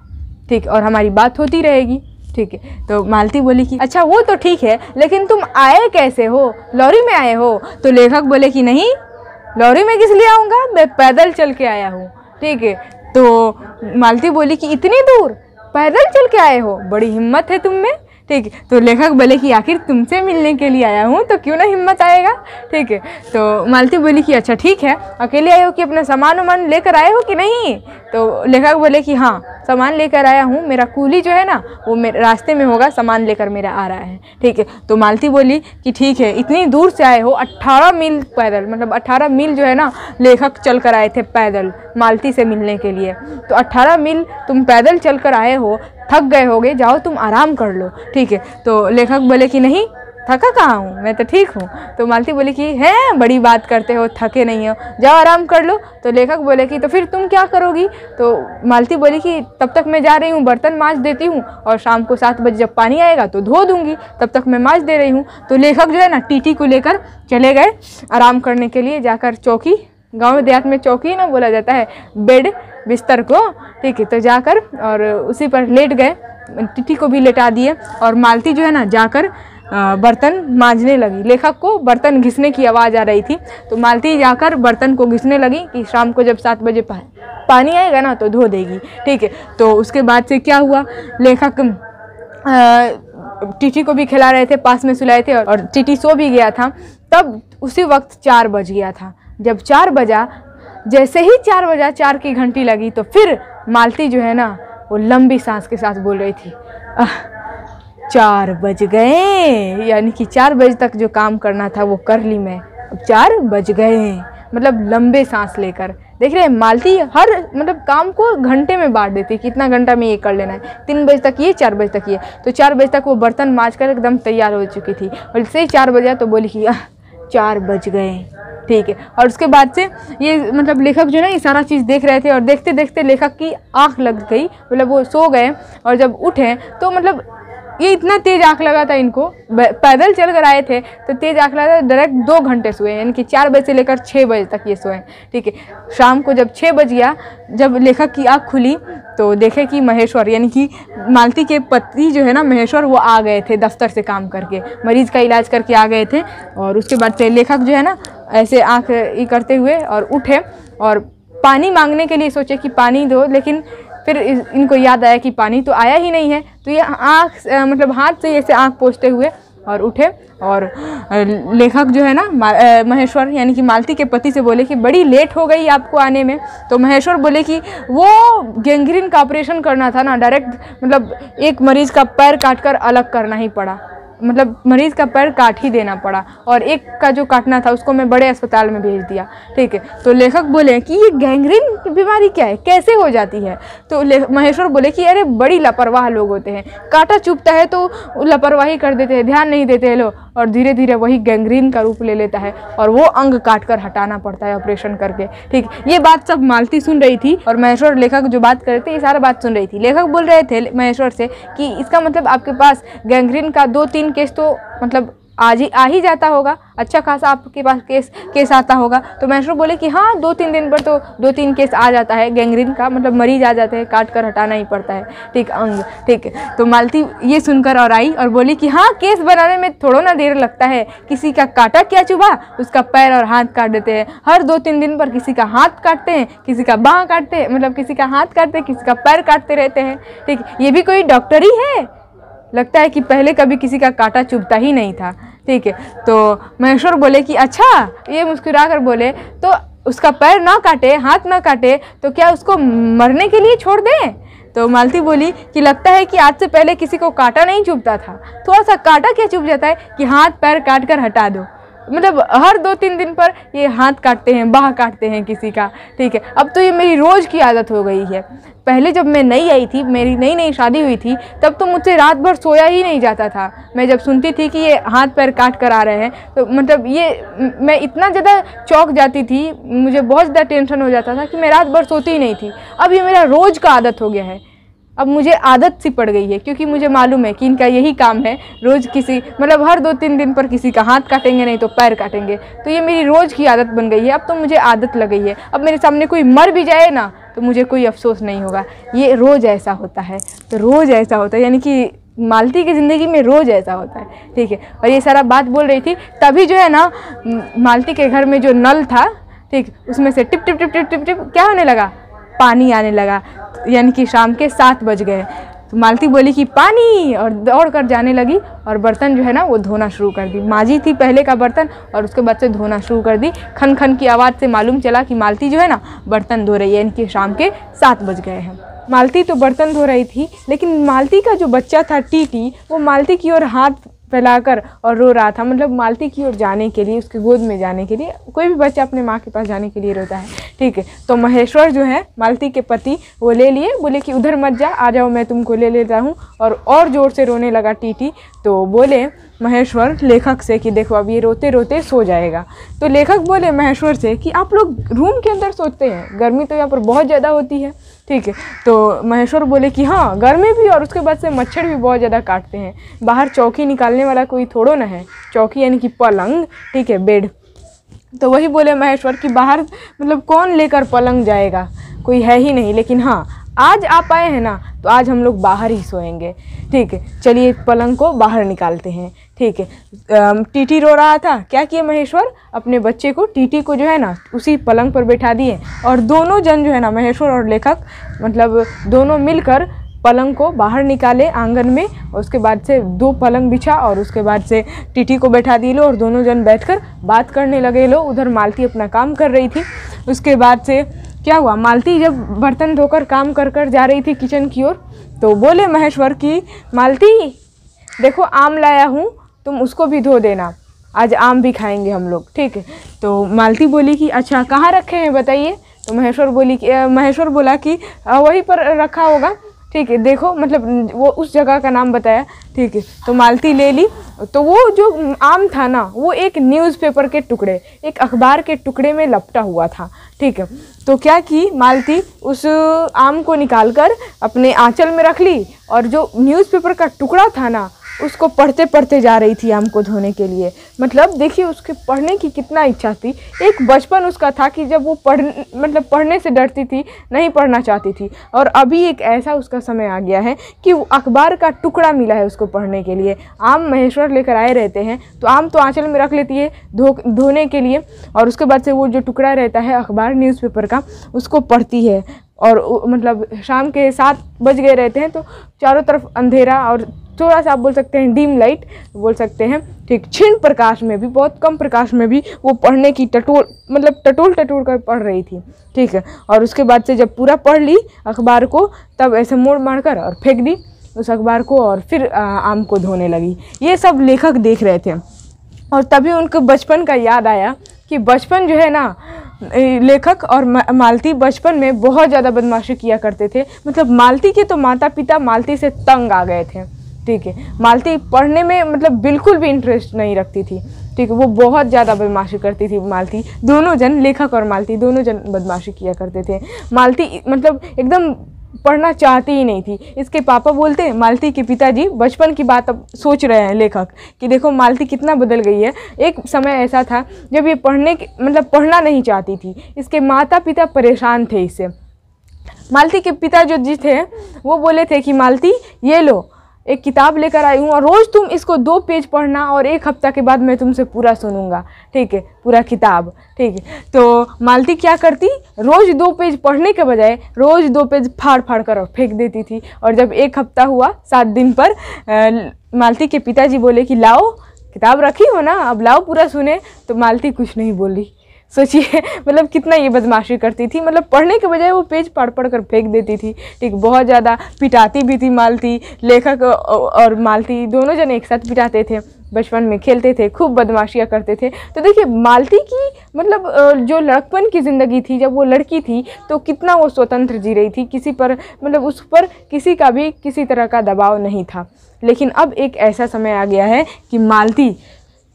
ठीक और हमारी बात होती रहेगी ठीक है तो मालती बोली कि अच्छा वो तो ठीक है लेकिन तुम आए कैसे हो लॉरी में आए हो तो लेखक बोले कि नहीं लॉरी में किस लिए आऊँगा मैं पैदल चल के आया हूँ ठीक है तो मालती बोली कि इतनी दूर पैदल चल के आए हो बड़ी हिम्मत है तुम में ठीक है तो लेखक बोले कि आखिर तुमसे मिलने के लिए आया हूँ तो क्यों ना हिम्मत आएगा ठीक है तो मालती बोली कि अच्छा ठीक है अकेले आए हो कि अपना सामान वामान लेकर आए हो कि नहीं तो लेखक बोले कि हाँ सामान लेकर आया हूँ मेरा कूली जो है ना वो मेरे रास्ते में होगा सामान लेकर मेरा आ रहा है ठीक है तो मालती बोली कि ठीक है इतनी दूर से आए हो अट्ठारह मील पैदल मतलब अट्ठारह मील जो है ना लेखक चल कर आए थे पैदल मालती से मिलने के लिए तो अट्ठारह मील तुम पैदल चल कर आए हो थक गए होगे जाओ तुम आराम कर लो ठीक है तो लेखक बोले कि नहीं थका कहाँ हूँ मैं तो ठीक हूँ तो मालती बोली कि है बड़ी बात करते हो थके नहीं हो जाओ आराम कर लो तो लेखक बोले कि तो फिर तुम क्या करोगी तो मालती बोली कि तब तक मैं जा रही हूँ बर्तन माँज देती हूँ और शाम को सात बजे जब पानी आएगा तो धो दूँगी तब तक मैं माँज दे रही हूँ तो लेखक जो है ना टीटी को लेकर चले गए आराम करने के लिए जाकर चौकी गाँव देहात में चौकी ना बोला जाता है बेड बिस्तर को ठीक है तो जाकर और उसी पर लेट गए टिटी को भी लेटा दिए और मालती जो है ना जाकर बर्तन मांझने लगी लेखक को बर्तन घिसने की आवाज़ आ रही थी तो मालती जाकर बर्तन को घिसने लगी कि शाम को जब सात बजे पा, पानी आएगा ना तो धो देगी ठीक है तो उसके बाद से क्या हुआ लेखक टिटी को भी खिला रहे थे पास में सुलाए थे और टिटी सो भी गया था तब उसी वक्त चार बज गया था जब चार बजा जैसे ही चार बजा चार की घंटी लगी तो फिर मालती जो है ना वो लंबी सांस के साथ बोल रही थी आ, चार बज गए यानी कि चार बजे तक जो काम करना था वो कर ली मैं अब चार बज गए मतलब लंबे सांस लेकर देख रहे हैं मालती हर मतलब काम को घंटे में बांट देती है कि इतना घंटा में ये कर लेना है तीन बजे तक ये चार बजे तक ये तो चार बजे तक वो बर्तन माँज कर एकदम तैयार हो चुकी थी और जैसे ही चार बजा तो बोली कि चार बज गए ठीक है और उसके बाद से ये मतलब लेखक जो है ना ये सारा चीज़ देख रहे थे और देखते देखते लेखक की आँख लग गई मतलब वो सो गए और जब उठे तो मतलब ये इतना तेज आँख लगा था इनको पैदल चल कर आए थे तो तेज आँख लगा था डायरेक्ट दो घंटे सोए यानी कि चार बजे से लेकर छः बजे तक ये सोए ठीक है शाम को जब छः बज गया जब लेखक की आँख खुली तो देखे कि महेश्वर यानी कि मालती के पति जो है ना महेश्वर वो आ गए थे दफ्तर से काम करके मरीज का इलाज करके आ गए थे और उसके बाद से लेखक जो है ना ऐसे आँख करते हुए और उठे और पानी मांगने के लिए सोचे कि पानी दो लेकिन फिर इनको याद आया कि पानी तो आया ही नहीं है तो ये आँख मतलब हाथ से ऐसे आँख पोछते हुए और उठे और लेखक जो है ना महेश्वर यानी कि मालती के पति से बोले कि बड़ी लेट हो गई आपको आने में तो महेश्वर बोले कि वो गेंग्रीन का ऑपरेशन करना था ना डायरेक्ट मतलब एक मरीज़ का पैर काटकर अलग करना ही पड़ा मतलब मरीज़ का पैर काट ही देना पड़ा और एक का जो काटना था उसको मैं बड़े अस्पताल में भेज दिया ठीक है तो लेखक बोले कि ये गैंग्रीन बीमारी क्या है कैसे हो जाती है तो महेश्वर बोले कि अरे बड़ी लापरवाह लोग होते हैं कांटा चुपता है तो लापरवाही कर देते हैं ध्यान नहीं देते हैं लोग और धीरे धीरे वही गैंग्रीन का रूप ले लेता है और वो अंग काट कर हटाना पड़ता है ऑपरेशन करके ठीक ये बात सब मालती सुन रही थी और महेश्वर लेखक जो बात करते ये सारा बात सुन रही थी लेखक बोल रहे थे महेश्वर से कि इसका मतलब आपके पास गैंग्रीन का दो तीन केस तो मतलब आज ही आ ही जाता होगा अच्छा खासा आपके पास केस केस आता होगा तो मैशरू बोले कि हाँ दो तीन दिन पर तो दो तीन केस आ जाता है गैंग्रीन का मतलब मरीज आ जाते हैं काट कर हटाना ही पड़ता है ठीक अंग ठीक तो मालती ये सुनकर और आई और बोली कि हाँ केस बनाने में थोड़ा ना देर लगता है किसी का काटा क्या चुभा उसका पैर और हाथ काट देते हैं हर दो तीन दिन पर किसी का हाथ काटते हैं किसी का बाँ काटते हैं मतलब किसी का हाथ काटते किसी का पैर काटते रहते हैं ठीक ये भी कोई डॉक्टर ही है लगता है कि पहले कभी किसी का कांटा चुभता ही नहीं था ठीक है तो महेश्वर बोले कि अच्छा ये मुस्कुरा कर बोले तो उसका पैर ना काटे हाथ ना काटे तो क्या उसको मरने के लिए छोड़ दें तो मालती बोली कि लगता है कि आज से पहले किसी को काटा नहीं चुभता था थोड़ा तो सा काटा क्या चुभ जाता है कि हाथ पैर काट कर हटा दो मतलब हर दो तीन दिन पर ये हाथ काटते हैं बाह काटते हैं किसी का ठीक है अब तो ये मेरी रोज़ की आदत हो गई है पहले जब मैं नई आई थी मेरी नई नई शादी हुई थी तब तो मुझसे रात भर सोया ही नहीं जाता था मैं जब सुनती थी कि ये हाथ पैर काट कर आ रहे हैं तो मतलब ये मैं इतना ज़्यादा चौक जाती थी मुझे बहुत ज़्यादा टेंशन हो जाता था कि मैं रात भर सोती ही नहीं थी अब ये मेरा रोज़ का आदत हो गया है अब मुझे आदत सी पड़ गई है क्योंकि मुझे मालूम है कि इनका यही काम है रोज़ किसी मतलब हर दो तीन दिन पर किसी का हाथ काटेंगे नहीं तो पैर काटेंगे तो ये मेरी रोज़ की आदत बन गई है अब तो मुझे आदत लग गई है अब मेरे सामने कोई मर भी जाए ना तो मुझे कोई अफसोस नहीं होगा ये रोज़ ऐसा होता है तो रोज़ ऐसा होता है यानी कि मालती की ज़िंदगी में रोज़ ऐसा होता है ठीक है और ये सारा बात बोल रही थी तभी जो है ना मालती के घर में जो नल था ठीक उसमें से टिप टिप टिप टिप टिप टिप क्या होने लगा पानी आने लगा यानी कि शाम के सात बज गए तो मालती बोली कि पानी और दौड़ कर जाने लगी और बर्तन जो है ना वो धोना शुरू कर दी माजी थी पहले का बर्तन और उसके बाद से धोना शुरू कर दी खन खन की आवाज़ से मालूम चला कि मालती जो है ना बर्तन धो रही है कि शाम के सात बज गए हैं मालती तो बर्तन धो रही थी लेकिन मालती का जो बच्चा था टीटी वो मालती की ओर हाथ फैलाकर और रो रहा था मतलब मालती की ओर जाने के लिए उसकी गोद में जाने के लिए कोई भी बच्चा अपने माँ के पास जाने के लिए रोता है ठीक है तो महेश्वर जो है मालती के पति वो ले लिए बोले कि उधर मत जा आ जाओ मैं तुमको ले लेता हूँ और और ज़ोर से रोने लगा टीटी तो बोले महेश्वर लेखक से कि देखो अब ये रोते रोते सो जाएगा तो लेखक बोले महेश्वर से कि आप लोग रूम के अंदर सोते हैं गर्मी तो यहाँ पर बहुत ज़्यादा होती है ठीक है तो महेश्वर बोले कि हाँ गर्मी भी और उसके बाद से मच्छर भी बहुत ज़्यादा काटते हैं बाहर चौकी निकालने वाला कोई थोड़ो ना है चौकी यानी कि पलंग ठीक है बेड तो वही बोले महेश्वर कि बाहर मतलब कौन लेकर पलंग जाएगा कोई है ही नहीं लेकिन हाँ आज आप आए हैं ना तो आज हम लोग बाहर ही सोएंगे ठीक है चलिए पलंग को बाहर निकालते हैं ठीक है टीटी रो रहा था क्या किए महेश्वर अपने बच्चे को टीटी को जो है ना उसी पलंग पर बैठा दिए और दोनों जन जो है ना महेश्वर और लेखक मतलब दोनों मिलकर पलंग को बाहर निकाले आंगन में और उसके बाद से दो पलंग बिछा और उसके बाद से टीटी को बैठा दिए लो और दोनों जन बैठकर बात करने लगे लो उधर मालती अपना काम कर रही थी उसके बाद से क्या हुआ मालती जब बर्तन धोकर काम कर कर जा रही थी किचन की ओर तो बोले महेश्वर की मालती देखो आम लाया हूँ तुम उसको भी धो देना आज आम भी खाएंगे हम लोग ठीक है तो मालती बोली कि अच्छा कहाँ रखे हैं बताइए तो महेश्वर बोली कि महेश्वर बोला कि वहीं पर रखा होगा ठीक है देखो मतलब वो उस जगह का नाम बताया ठीक है तो मालती ले ली तो वो जो आम था ना वो एक न्यूज़पेपर के टुकड़े एक अखबार के टुकड़े में लपटा हुआ था ठीक है तो क्या की मालती उस आम को निकाल कर अपने आँचल में रख ली और जो न्यूज़पेपर का टुकड़ा था ना उसको पढ़ते पढ़ते जा रही थी आम को धोने के लिए मतलब देखिए उसके पढ़ने की कितना इच्छा थी एक बचपन उसका था कि जब वो पढ़ मतलब पढ़ने से डरती थी नहीं पढ़ना चाहती थी और अभी एक ऐसा उसका समय आ गया है कि अखबार का टुकड़ा मिला है उसको पढ़ने के लिए आम महेश्वर लेकर आए रहते हैं तो आम तो आँचल में रख लेती है धो धोने के लिए और उसके बाद से वो जो टुकड़ा रहता है अखबार न्यूज़पेपर का उसको पढ़ती है और मतलब शाम के सात बज गए रहते हैं तो चारों तरफ अंधेरा और थोड़ा सा आप बोल सकते हैं डीम लाइट बोल सकते हैं ठीक छिन्न प्रकाश में भी बहुत कम प्रकाश में भी वो पढ़ने की टटोल मतलब टटोल टटोल कर पढ़ रही थी ठीक है और उसके बाद से जब पूरा पढ़ ली अखबार को तब ऐसे मोड़ मार कर और फेंक दी उस अखबार को और फिर आम को धोने लगी ये सब लेखक देख रहे थे और तभी उनको बचपन का याद आया कि बचपन जो है ना लेखक और मालती बचपन में बहुत ज़्यादा बदमाशी किया करते थे मतलब मालती के तो माता पिता मालती से तंग आ गए थे ठीक है मालती पढ़ने में मतलब बिल्कुल भी इंटरेस्ट नहीं रखती थी ठीक है वो बहुत ज़्यादा बदमाशी करती थी मालती दोनों जन लेखक और मालती दोनों जन बदमाशी किया करते थे मालती मतलब एकदम पढ़ना चाहती ही नहीं थी इसके पापा बोलते मालती के पिताजी बचपन की बात अब सोच रहे हैं लेखक कि देखो मालती कितना बदल गई है एक समय ऐसा था जब ये पढ़ने के मतलब पढ़ना नहीं चाहती थी इसके माता पिता परेशान थे इससे मालती के पिता जो जी थे वो बोले थे कि मालती ये लो एक किताब लेकर आई हूँ और रोज़ तुम इसको दो पेज पढ़ना और एक हफ्ता के बाद मैं तुमसे पूरा सुनूंगा ठीक है पूरा किताब ठीक है तो मालती क्या करती रोज़ दो पेज पढ़ने के बजाय रोज़ दो पेज फाड़ फाड़ कर फेंक देती थी और जब एक हफ्ता हुआ सात दिन पर आ, मालती के पिताजी बोले कि लाओ किताब रखी हो ना अब लाओ पूरा सुने तो मालती कुछ नहीं बोली सोचिए मतलब कितना ये बदमाशी करती थी मतलब पढ़ने के बजाय वो पेज पढ़ पढ़ कर फेंक देती थी ठीक बहुत ज़्यादा पिटाती भी थी मालती लेखक और मालती दोनों जने एक साथ पिटाते थे बचपन में खेलते थे खूब बदमाशियाँ करते थे तो देखिए मालती की मतलब जो लड़कपन की ज़िंदगी थी जब वो लड़की थी तो कितना वो स्वतंत्र जी रही थी किसी पर मतलब उस पर किसी का भी किसी तरह का दबाव नहीं था लेकिन अब एक ऐसा समय आ गया है कि मालती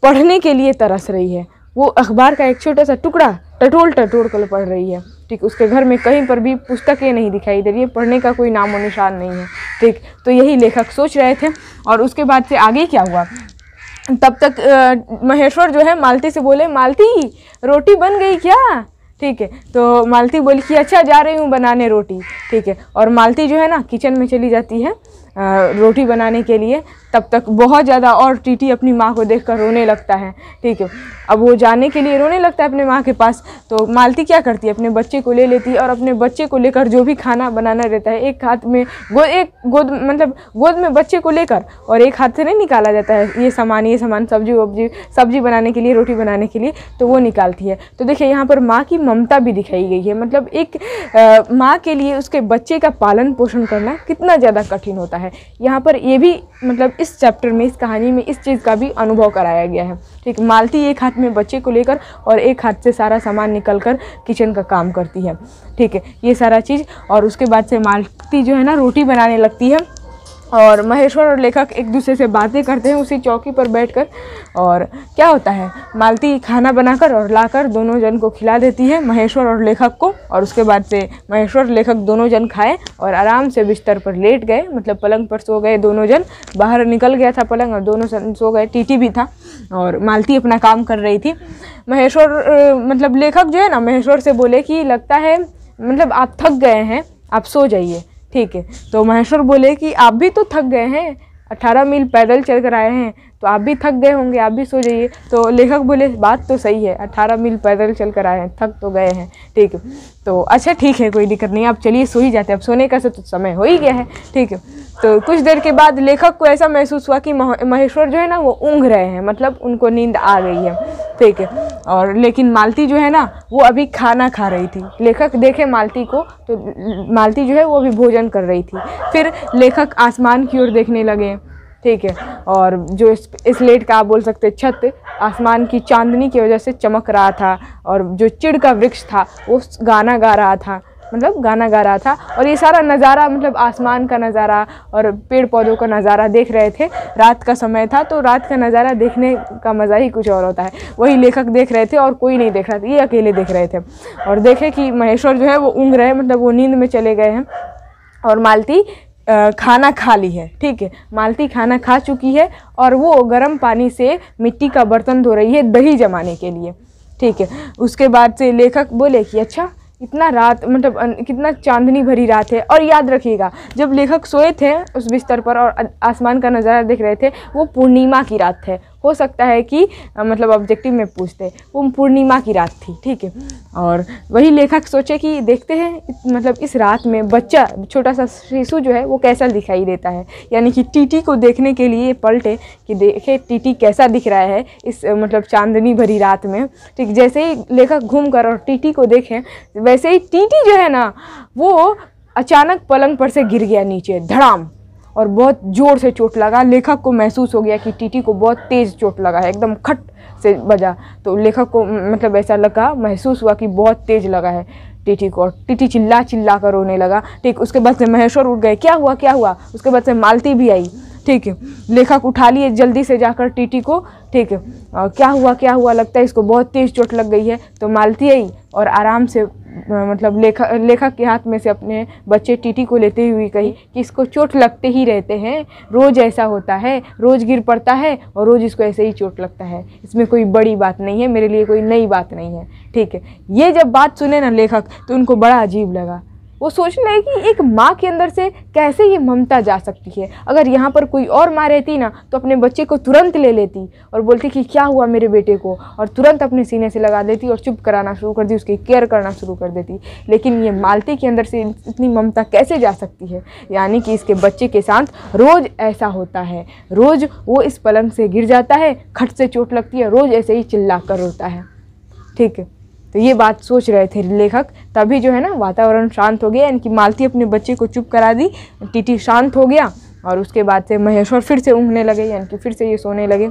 पढ़ने के लिए तरस रही है वो अखबार का एक छोटा सा टुकड़ा टटोल टटोल कर पढ़ रही है ठीक उसके घर में कहीं पर भी पुस्तकें नहीं दिखाई दे रही है पढ़ने का कोई नामो निशान नहीं है ठीक तो यही लेखक सोच रहे थे और उसके बाद से आगे क्या हुआ तब तक आ, महेश्वर जो है मालती से बोले मालती रोटी बन गई क्या ठीक है तो मालती बोली कि अच्छा जा रही हूँ बनाने रोटी ठीक है और मालती जो है ना किचन में चली जाती है रोटी बनाने के लिए तब तक बहुत ज़्यादा और टीटी अपनी माँ को देखकर रोने लगता है ठीक है अब वो जाने के लिए रोने लगता है अपने माँ के पास तो मालती क्या करती है अपने बच्चे को ले लेती है और अपने बच्चे को लेकर जो भी खाना बनाना रहता है एक हाथ में गोद एक गोद मतलब गोद में बच्चे को लेकर और एक हाथ से नहीं निकाला जाता है ये सामान ये सामान सब्जी वब्जी सब्जी बनाने के लिए रोटी बनाने के लिए तो वो निकालती है तो देखिए यहाँ पर माँ की ममता भी दिखाई गई है मतलब एक माँ के लिए उसके बच्चे का पालन पोषण करना कितना ज़्यादा कठिन होता है है यहाँ पर ये भी मतलब इस चैप्टर में इस कहानी में इस चीज़ का भी अनुभव कराया गया है ठीक मालती एक हाथ में बच्चे को लेकर और एक हाथ से सारा सामान निकल कर किचन का काम करती है ठीक है ये सारा चीज़ और उसके बाद से मालती जो है ना रोटी बनाने लगती है और महेश्वर और लेखक एक दूसरे से बातें करते हैं उसी चौकी पर बैठकर और क्या होता है मालती खाना बनाकर और लाकर दोनों जन को खिला देती है महेश्वर और लेखक को और उसके बाद से महेश्वर लेखक दोनों जन खाए और आराम से बिस्तर पर लेट गए मतलब पलंग पर सो गए दोनों जन बाहर निकल गया था पलंग और दोनों जन सो गए टीटी भी था और मालती अपना काम कर रही थी महेश्वर मतलब लेखक जो है ना महेश्वर से बोले कि लगता है मतलब आप थक गए हैं आप सो जाइए ठीक है तो महेश्वर बोले कि आप भी तो थक गए हैं अट्ठारह मील पैदल चल कर आए हैं तो आप भी थक गए होंगे आप भी सो जाइए तो लेखक बोले बात तो सही है अट्ठारह मील पैदल चल कर आए हैं थक तो गए हैं ठीक है तो अच्छा ठीक है कोई दिक्कत नहीं आप चलिए सो ही जाते हैं अब सोने का से तो समय हो ही गया है ठीक है तो कुछ देर के बाद लेखक को ऐसा महसूस हुआ कि महेश्वर जो है ना वो ऊँघ रहे हैं मतलब उनको नींद आ गई है ठीक है और लेकिन मालती जो है ना वो अभी खाना खा रही थी लेखक देखे मालती को तो मालती जो है वो अभी भोजन कर रही थी फिर लेखक आसमान की ओर देखने लगे ठीक है और जो इस स्लेट का आप बोल सकते छत आसमान की चांदनी की वजह से चमक रहा था और जो चिड़ का वृक्ष था वो गाना गा रहा था मतलब गाना गा रहा था और ये सारा नज़ारा मतलब आसमान का नज़ारा और पेड़ पौधों का नज़ारा देख रहे थे रात का समय था तो रात का नज़ारा देखने का मज़ा ही कुछ और होता है वही लेखक देख रहे थे और कोई नहीं देख रहा था ये अकेले देख रहे थे और देखे कि महेश्वर जो है वो ऊँग रहे मतलब वो नींद में चले गए हैं और मालती खाना खा ली है ठीक है मालती खाना खा चुकी है और वो गर्म पानी से मिट्टी का बर्तन धो रही है दही जमाने के लिए ठीक है उसके बाद से लेखक बोले कि अच्छा कितना रात मतलब कितना चांदनी भरी रात है और याद रखिएगा जब लेखक सोए थे उस बिस्तर पर और आसमान का नज़ारा देख रहे थे वो पूर्णिमा की रात है हो सकता है कि मतलब ऑब्जेक्टिव में पूछते वो पूर्णिमा की रात थी ठीक है और वही लेखक सोचे कि देखते हैं मतलब इस रात में बच्चा छोटा सा शिशु जो है वो कैसा दिखाई देता है यानी कि टीटी को देखने के लिए पलटे कि देखे टीटी कैसा दिख रहा है इस मतलब चांदनी भरी रात में ठीक जैसे ही लेखक घूम कर और टीटी को देखें वैसे ही टीटी जो है ना वो अचानक पलंग पर से गिर गया नीचे धड़ाम और बहुत ज़ोर से चोट लगा लेखक को महसूस हो गया कि टीटी को बहुत तेज़ चोट लगा है एकदम खट से बजा तो लेखक को मतलब ऐसा लगा महसूस हुआ कि बहुत तेज़ लगा है टीटी को टीटी चिल्ला चिल्ला कर रोने लगा ठीक उसके बाद से महेश्वर उठ गए क्या हुआ क्या हुआ उसके बाद से मालती भी आई ठीक है लेखक उठा लिए जल्दी से जाकर टीटी को ठीक है क्या हुआ क्या हुआ लगता है इसको बहुत तेज़ चोट लग गई है तो मालती आई और आराम से मतलब लेखक लेखक के हाथ में से अपने बच्चे टीटी को लेते हुए कही कि इसको चोट लगते ही रहते हैं रोज़ ऐसा होता है रोज़ गिर पड़ता है और रोज़ इसको ऐसे ही चोट लगता है इसमें कोई बड़ी बात नहीं है मेरे लिए कोई नई बात नहीं है ठीक है ये जब बात सुने ना लेखक तो उनको बड़ा अजीब लगा वो सोचने लगे कि एक माँ के अंदर से कैसे ये ममता जा सकती है अगर यहाँ पर कोई और माँ रहती ना तो अपने बच्चे को तुरंत ले लेती और बोलती कि क्या हुआ मेरे बेटे को और तुरंत अपने सीने से लगा देती और चुप कराना शुरू कर दी उसकी केयर करना शुरू कर देती लेकिन ये मालती के अंदर से इतनी ममता कैसे जा सकती है यानी कि इसके बच्चे के साथ रोज़ ऐसा होता है रोज़ वो इस पलंग से गिर जाता है खट से चोट लगती है रोज़ ऐसे ही चिल्ला कर रोता है ठीक है तो ये बात सोच रहे थे लेखक तभी जो है ना वातावरण शांत हो गया इनकी मालती अपने बच्चे को चुप करा दी टीटी शांत हो गया और उसके बाद से महेश्वर फिर से ऊँगने लगे यानी कि फिर से ये सोने लगे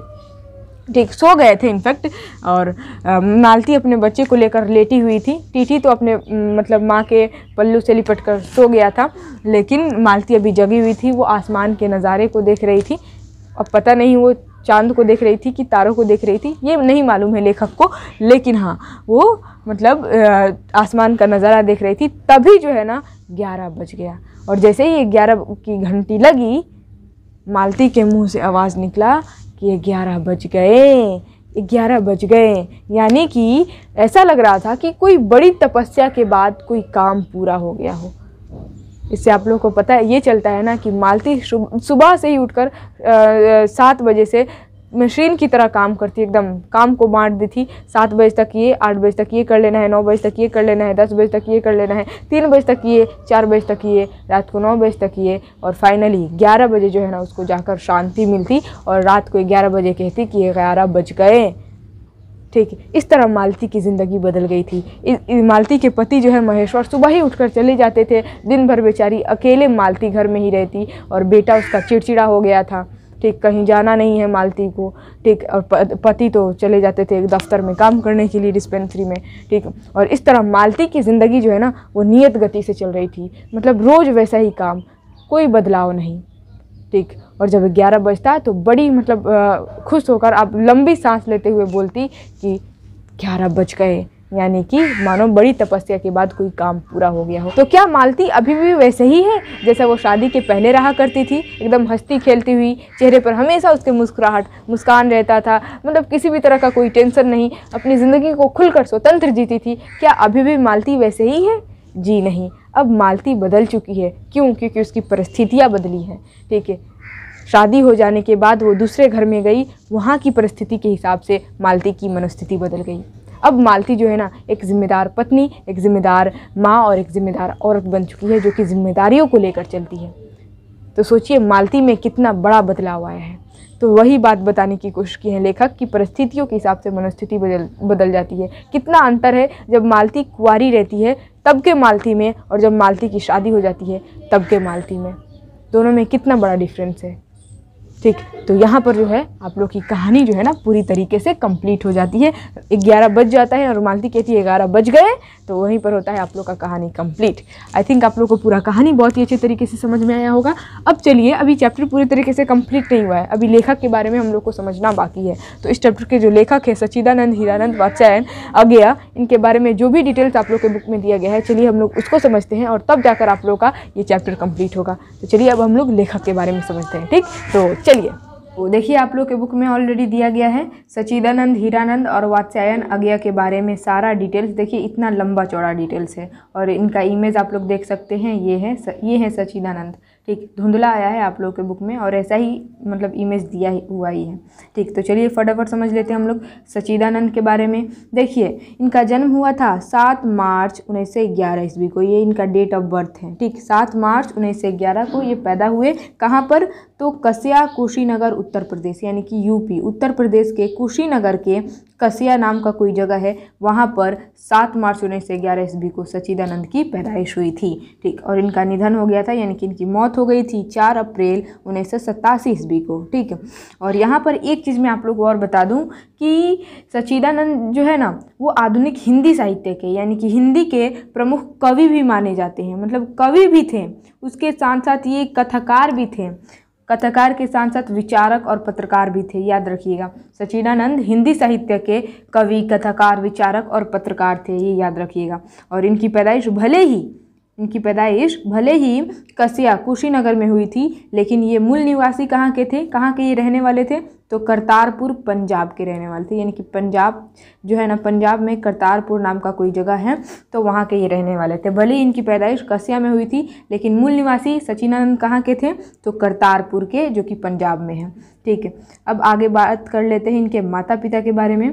ठीक सो गए थे इनफैक्ट और आ, मालती अपने बच्चे को लेकर लेटी हुई थी टीटी तो अपने मतलब माँ के पल्लू से लिपट कर सो गया था लेकिन मालती अभी जगी हुई थी वो आसमान के नज़ारे को देख रही थी अब पता नहीं वो चांद को देख रही थी कि तारों को देख रही थी ये नहीं मालूम है लेखक को लेकिन हाँ वो मतलब आसमान का नज़ारा देख रही थी तभी जो है ना ग्यारह बज गया और जैसे ही ग्यारह की घंटी लगी मालती के मुंह से आवाज़ निकला कि ये ग्यारह बज गए ग्यारह बज गए यानी कि ऐसा लग रहा था कि कोई बड़ी तपस्या के बाद कोई काम पूरा हो गया हो इससे आप लोगों को पता है ये चलता है ना कि मालती सुबह से ही उठकर सात बजे से मशीन की तरह काम करती एकदम काम को बांट दी थी सात बजे तक ये आठ बजे तक ये कर लेना है नौ बजे तक ये कर लेना है दस बजे तक ये कर लेना है तीन बजे तक ये चार बजे तक ये रात को नौ बजे तक ये और फाइनली ग्यारह बजे जो है ना उसको जाकर शांति मिलती और रात को ग्यारह बजे कहती कि ये ग्यारह बज गए ठीक है इस तरह मालती की ज़िंदगी बदल गई थी इस, मालती के पति जो है महेश्वर सुबह ही उठकर चले जाते थे दिन भर बेचारी अकेले मालती घर में ही रहती और बेटा उसका चिड़चिड़ा हो गया था ठीक कहीं जाना नहीं है मालती को ठीक और पति तो चले जाते थे एक दफ्तर में काम करने के लिए डिस्पेंसरी में ठीक और इस तरह मालती की ज़िंदगी जो है ना वो नियत गति से चल रही थी मतलब रोज़ वैसा ही काम कोई बदलाव नहीं ठीक और जब ग्यारह बजता तो बड़ी मतलब खुश होकर आप लंबी सांस लेते हुए बोलती कि ग्यारह बज गए यानी कि मानो बड़ी तपस्या के बाद कोई काम पूरा हो गया हो तो क्या मालती अभी भी वैसे ही है जैसा वो शादी के पहले रहा करती थी एकदम हंसती खेलती हुई चेहरे पर हमेशा उसके मुस्कुराहट मुस्कान रहता था मतलब किसी भी तरह का कोई टेंशन नहीं अपनी ज़िंदगी को खुलकर स्वतंत्र जीती थी क्या अभी भी मालती वैसे ही है जी नहीं अब मालती बदल चुकी है क्यों क्योंकि उसकी परिस्थितियाँ बदली हैं ठीक है शादी हो जाने के बाद वो दूसरे घर में गई वहाँ की परिस्थिति के हिसाब से मालती की मनस्थिति बदल गई अब मालती जो है ना एक ज़िम्मेदार पत्नी एक ज़िम्मेदार माँ और एक ज़िम्मेदार औरत बन चुकी है जो कि जिम्मेदारियों को लेकर चलती है तो सोचिए मालती में कितना बड़ा बदलाव आया है तो वही बात बताने की कोशिश की है लेखक की परिस्थितियों के हिसाब से मनस्थिति बदल बदल जाती है कितना अंतर है जब मालती कुआरी रहती है तब के मालती में और जब मालती की शादी हो जाती है तब के मालती में दोनों में कितना बड़ा डिफरेंस है ठीक तो यहाँ पर जो है आप लोग की कहानी जो है ना पूरी तरीके से कंप्लीट हो जाती है ग्यारह बज जाता है और मालती कहती है ग्यारह बज गए तो वहीं पर होता है आप लोग का कहानी कंप्लीट आई थिंक आप लोग को पूरा कहानी बहुत ही अच्छे तरीके से समझ में आया होगा अब चलिए अभी चैप्टर पूरी तरीके से कम्प्लीट नहीं हुआ है अभी लेखक के बारे में हम लोग को समझना बाकी है तो इस चैप्टर के जो लेखक है सचिदानंद हीरानंद वात्सायन अगया इनके बारे में जो भी डिटेल्स आप लोग के बुक में दिया गया है चलिए हम लोग उसको समझते हैं और तब जाकर आप लोग का ये चैप्टर कम्प्लीट होगा तो चलिए अब हम लोग लेखक के बारे में समझते हैं ठीक तो चलिए वो देखिए आप लोग के बुक में ऑलरेडी दिया गया है सचिदानंद हीरानंद और वात्स्यायन अज्ञा के बारे में सारा डिटेल्स देखिए इतना लंबा चौड़ा डिटेल्स है और इनका इमेज आप लोग देख सकते हैं ये है ये है सचिदानंद ठीक धुंधला आया है आप लोग के बुक में और ऐसा ही मतलब इमेज दिया हुआ ही है ठीक तो चलिए फटाफट समझ लेते हैं हम लोग सचिदानंद के बारे में देखिए इनका जन्म हुआ था सात मार्च उन्नीस सौ ग्यारह ईस्वी को ये इनका डेट ऑफ बर्थ है ठीक सात मार्च उन्नीस सौ ग्यारह को ये पैदा हुए कहाँ पर तो कसिया कुशीनगर उत्तर प्रदेश यानी कि यूपी उत्तर प्रदेश के कुशीनगर के कसिया नाम का कोई जगह है वहाँ पर सात मार्च उन्नीस सौ ग्यारह ईस्वी को सचिदानंद की पैदाइश हुई थी ठीक और इनका निधन हो गया था यानी कि इनकी मौत हो गई थी चार अप्रैल उन्नीस सौ सतासी ईस्वी को ठीक है और यहाँ पर एक चीज़ मैं आप लोग को और बता दूँ कि सचिदानंद जो है ना वो आधुनिक हिंदी साहित्य के यानी कि हिंदी के प्रमुख कवि भी माने जाते हैं मतलब कवि भी थे उसके साथ साथ ये कथाकार भी थे कथाकार के साथ साथ विचारक और पत्रकार भी थे याद रखिएगा सचिनानंद हिंदी साहित्य के कवि कथाकार विचारक और पत्रकार थे ये याद रखिएगा और इनकी पैदाइश भले ही इनकी पैदाइश भले ही कसिया कुशीनगर में हुई थी लेकिन ये मूल निवासी कहाँ के थे कहाँ के ये रहने वाले थे तो करतारपुर पंजाब के रहने वाले थे यानी कि पंजाब जो है ना पंजाब में करतारपुर नाम का कोई जगह है तो वहाँ के ये रहने वाले थे भले ही इनकी पैदाइश कसिया में हुई थी लेकिन मूल निवासी सचिनानंद कहाँ के थे तो करतारपुर के जो कि पंजाब में है ठीक है अब आगे बात कर लेते हैं इनके माता पिता के बारे में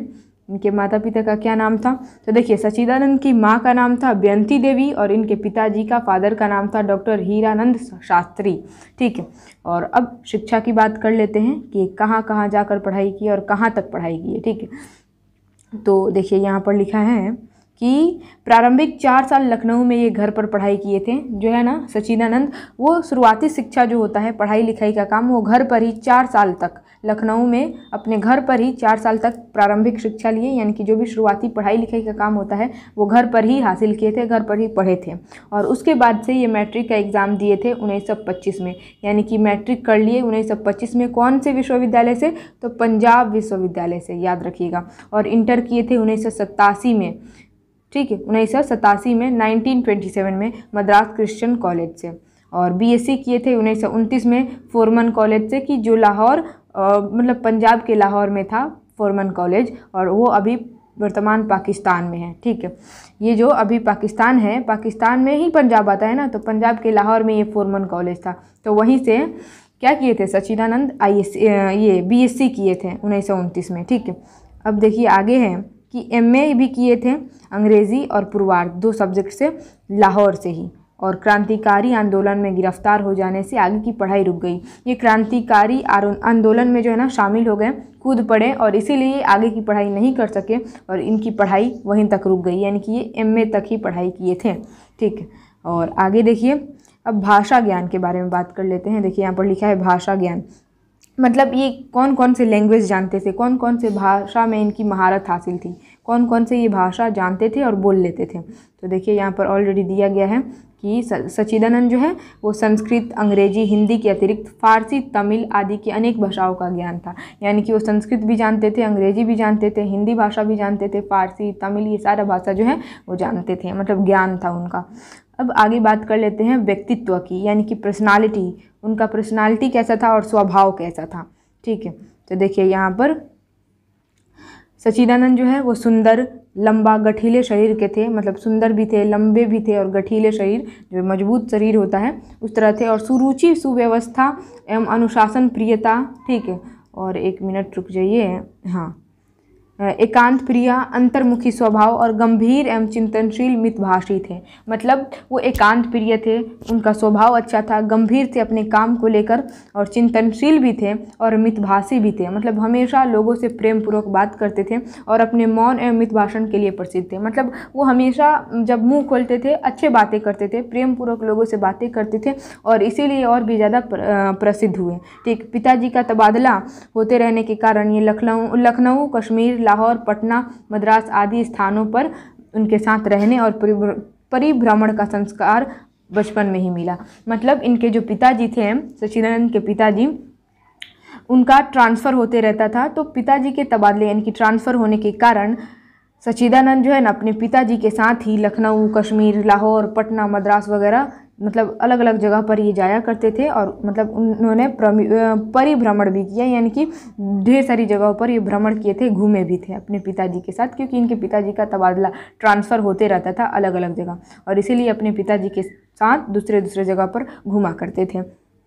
इनके माता पिता का क्या नाम था तो देखिए सचिदानंद की माँ का नाम था व्यंती देवी और इनके पिताजी का फादर का नाम था डॉक्टर हीरानंद शास्त्री ठीक है और अब शिक्षा की बात कर लेते हैं कि कहाँ कहाँ जाकर पढ़ाई की और कहाँ तक पढ़ाई की है ठीक है तो देखिए यहाँ पर लिखा है कि प्रारंभिक चार साल लखनऊ में ये घर पर पढ़ाई किए थे जो है ना सचिदानंद वो शुरुआती शिक्षा जो होता है पढ़ाई लिखाई का काम वो घर पर ही चार साल तक लखनऊ में अपने घर पर ही चार साल तक प्रारंभिक शिक्षा लिए यानी कि जो भी शुरुआती पढ़ाई लिखाई का काम होता है वो घर पर ही हासिल किए थे घर पर ही पढ़े थे और उसके बाद से ये मैट्रिक का एग्ज़ाम दिए थे उन्नीस सौ पच्चीस में यानी कि मैट्रिक कर लिए उन्नीस सौ पच्चीस में कौन से विश्वविद्यालय से तो पंजाब विश्वविद्यालय से याद रखिएगा और इंटर किए थे उन्नीस सौ सत्तासी में ठीक है उन्नीस सौ सतासी में नाइनटीन ट्वेंटी सेवन में मद्रास क्रिश्चियन कॉलेज से और बीएससी e किए थे उन्नीस सौ उनतीस में फोरमन कॉलेज से कि जो लाहौर मतलब पंजाब के लाहौर में था फोरमन कॉलेज और वो अभी वर्तमान पाकिस्तान में है ठीक है ये जो अभी पाकिस्तान है पाकिस्तान में ही पंजाब आता है ना तो पंजाब के लाहौर में ये फोरमन कॉलेज था तो वहीं से क्या किए थे सचिदानंद आई एस ये बीएससी किए थे उन्नीस में ठीक है अब देखिए आगे हैं कि एमए भी किए थे अंग्रेज़ी और पुरवार दो सब्जेक्ट से लाहौर से ही और क्रांतिकारी आंदोलन में गिरफ्तार हो जाने से आगे की पढ़ाई रुक गई ये क्रांतिकारी आंदोलन में जो है ना शामिल हो गए कूद पड़े और इसीलिए आगे की पढ़ाई नहीं कर सके और इनकी पढ़ाई वहीं तक रुक गई यानी कि ये एम तक ही पढ़ाई किए थे ठीक और आगे देखिए अब भाषा ज्ञान के बारे में बात कर लेते हैं देखिए यहाँ पर लिखा है भाषा ज्ञान मतलब ये कौन कौन से लैंग्वेज जानते थे कौन कौन से भाषा में इनकी महारत हासिल थी कौन कौन से ये भाषा जानते थे और बोल लेते थे तो देखिए यहाँ पर ऑलरेडी दिया गया है कि सचिदानंद जो है वो संस्कृत अंग्रेजी हिंदी के अतिरिक्त फारसी तमिल आदि की अनेक भाषाओं का ज्ञान था यानी कि वो संस्कृत भी जानते थे अंग्रेजी भी जानते थे हिंदी भाषा भी जानते थे फारसी तमिल ये सारा भाषा जो है वो जानते थे मतलब ज्ञान था उनका अब आगे बात कर लेते हैं व्यक्तित्व की यानी कि पर्सनालिटी उनका पर्सनालिटी कैसा था और स्वभाव कैसा था ठीक है तो देखिए यहाँ पर सचिदानंद जो है वो सुंदर लंबा गठीले शरीर के थे मतलब सुंदर भी थे लंबे भी थे और गठीले शरीर जो मजबूत शरीर होता है उस तरह थे और सुरुचि सुव्यवस्था एवं अनुशासन प्रियता ठीक है और एक मिनट रुक जाइए हाँ एकांत प्रिया अंतर्मुखी स्वभाव और गंभीर एवं चिंतनशील मितभाषी थे मतलब वो एकांत प्रिय थे उनका स्वभाव अच्छा था गंभीर थे अपने काम को लेकर और चिंतनशील भी थे और मितभाषी भी थे मतलब हमेशा लोगों से प्रेम पूर्वक बात करते थे और अपने मौन एवं मितभाषण के लिए प्रसिद्ध थे मतलब वो हमेशा जब मुँह खोलते थे अच्छे बातें करते थे प्रेम पूर्वक लोगों से बातें करते थे और इसीलिए और भी ज़्यादा प्रसिद्ध हुए ठीक पिताजी का तबादला होते रहने के कारण ये लखनऊ लखनऊ कश्मीर लाहौर पटना मद्रास आदि स्थानों पर उनके साथ रहने और परिभ्रमण का संस्कार बचपन में ही मिला मतलब इनके जो पिताजी थे सचिदानंद के पिताजी उनका ट्रांसफ़र होते रहता था तो पिताजी के तबादले यानी कि ट्रांसफ़र होने के कारण सचिदानंद जो है ना अपने पिताजी के साथ ही लखनऊ कश्मीर लाहौर पटना मद्रास वगैरह मतलब अलग अलग जगह पर ये जाया करते थे और मतलब उन्होंने परिभ्रमण भी किया यानी कि ढेर सारी जगहों पर ये भ्रमण किए थे घूमे भी थे अपने पिताजी के साथ क्योंकि इनके पिताजी का तबादला ट्रांसफ़र होते रहता था अलग अलग जगह और इसीलिए अपने पिताजी के साथ दूसरे दूसरे जगह पर घूमा करते थे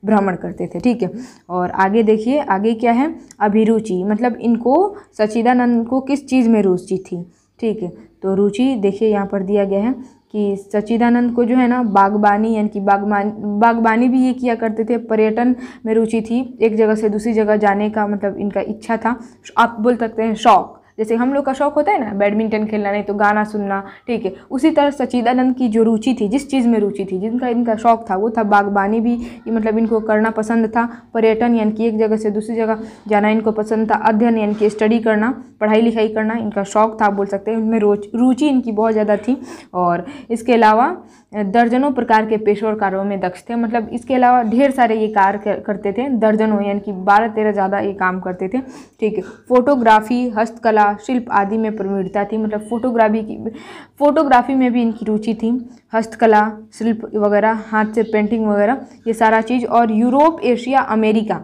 भ्रमण करते थे ठीक है और आगे देखिए आगे क्या है अभिरुचि मतलब इनको सचिदानंद को किस चीज़ में रुचि थी ठीक है तो रुचि देखिए यहाँ पर दिया गया है कि सच्चिदानंद को जो है ना बागबानी यानी कि बागबान बागबानी भी ये किया करते थे पर्यटन में रुचि थी एक जगह से दूसरी जगह जाने का मतलब इनका इच्छा था आप बोल सकते हैं शौक जैसे हम लोग का शौक होता है ना बैडमिंटन खेलना नहीं तो गाना सुनना ठीक है उसी तरह सचिदानंद की जो रुचि थी जिस चीज़ में रुचि थी जिनका इनका शौक था वो था बागबानी भी मतलब इनको करना पसंद था पर्यटन यानी कि एक जगह से दूसरी जगह जाना इनको पसंद था अध्ययन यानी कि स्टडी करना पढ़ाई लिखाई करना इनका शौक था बोल सकते हैं उनमें रुचि इनकी बहुत ज़्यादा थी और इसके अलावा दर्जनों प्रकार के पेशों और कार्यों में दक्ष थे मतलब इसके अलावा ढेर सारे ये कार्य करते थे दर्जनों यानी कि बारह तेरह ज़्यादा ये काम करते थे ठीक है फोटोग्राफी हस्तकला शिल्प आदि में प्रवीणता थी मतलब फोटोग्राफी की फोटोग्राफी में भी इनकी रुचि थी हस्तकला शिल्प वगैरह हाथ से पेंटिंग वगैरह ये सारा चीज़ और यूरोप एशिया अमेरिका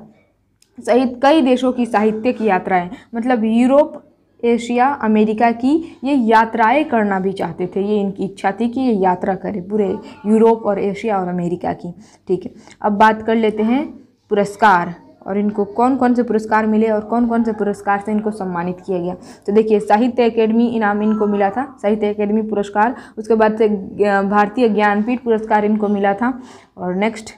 सहित कई देशों की साहित्य की यात्राएं मतलब यूरोप एशिया अमेरिका की ये यात्राएं करना भी चाहते थे ये इनकी इच्छा थी कि ये यात्रा करें पूरे यूरोप और एशिया और अमेरिका की ठीक है अब बात कर लेते हैं पुरस्कार और इनको कौन कौन से पुरस्कार मिले और कौन कौन से पुरस्कार से इनको सम्मानित किया गया तो देखिए साहित्य अकेडमी इनाम इनको मिला था साहित्य अकेडमी पुरस्कार उसके बाद से भारतीय ज्ञानपीठ पुरस्कार इनको मिला था और नेक्स्ट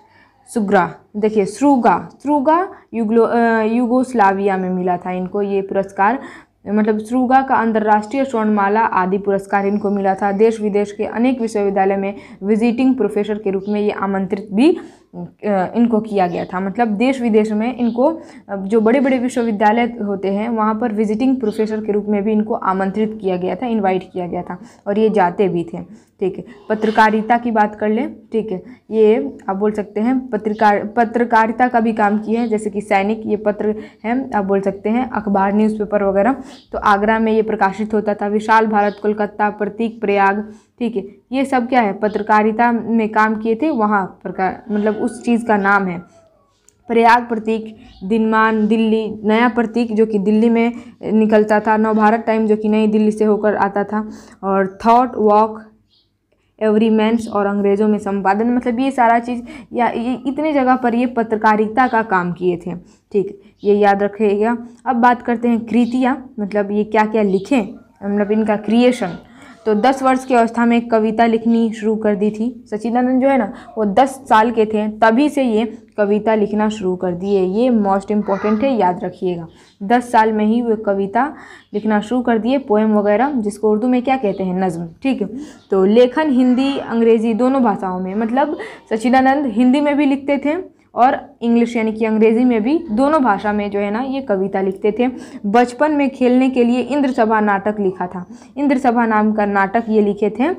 सुग्रा देखिए श्रुगा श्रुगा युगलो युगोस्लाविया में मिला था इनको ये पुरस्कार मतलब श्रुगा का अंतर्राष्ट्रीय स्वर्णमाला आदि पुरस्कार इनको मिला था देश विदेश के अनेक विश्वविद्यालय में विजिटिंग प्रोफेसर के रूप में ये आमंत्रित भी इनको किया गया था मतलब देश विदेश में इनको जो बड़े बड़े विश्वविद्यालय होते हैं वहाँ पर विजिटिंग प्रोफेसर के रूप में भी इनको आमंत्रित किया गया था इनवाइट किया गया था और ये जाते भी थे ठीक है पत्रकारिता की बात कर लें ठीक है ये आप बोल सकते हैं पत्रकार पत्रकारिता का भी काम किए हैं जैसे कि सैनिक ये पत्र हैं आप बोल सकते हैं अखबार न्यूज़पेपर वगैरह तो आगरा में ये प्रकाशित होता था विशाल भारत कोलकाता प्रतीक प्रयाग ठीक है ये सब क्या है पत्रकारिता में काम किए थे वहाँ प्रकार मतलब उस चीज़ का नाम है प्रयाग प्रतीक दिनमान दिल्ली नया प्रतीक जो कि दिल्ली में निकलता था नवभारत टाइम जो कि नई दिल्ली से होकर आता था और थॉट वॉक एवरी मैंस और अंग्रेज़ों में संपादन मतलब ये सारा चीज़ या ये इतने जगह पर ये पत्रकारिता का काम किए थे ठीक ये याद रखिएगा अब बात करते हैं कृतियाँ मतलब ये क्या क्या लिखें मतलब इनका क्रिएशन तो दस वर्ष की अवस्था में कविता लिखनी शुरू कर दी थी सचिदानंद जो है ना वो दस साल के थे तभी से ये कविता लिखना शुरू कर दिए ये मोस्ट इम्पॉर्टेंट है याद रखिएगा दस साल में ही वे कविता लिखना शुरू कर दिए पोएम वगैरह जिसको उर्दू में क्या कहते हैं नज्म ठीक है तो लेखन हिंदी अंग्रेज़ी दोनों भाषाओं में मतलब सचिदानंद हिंदी में भी लिखते थे और इंग्लिश यानी कि अंग्रेज़ी में भी दोनों भाषा में जो है ना ये कविता लिखते थे बचपन में खेलने के लिए इंद्र सभा नाटक लिखा था इंद्र सभा नाम का नाटक ये लिखे थे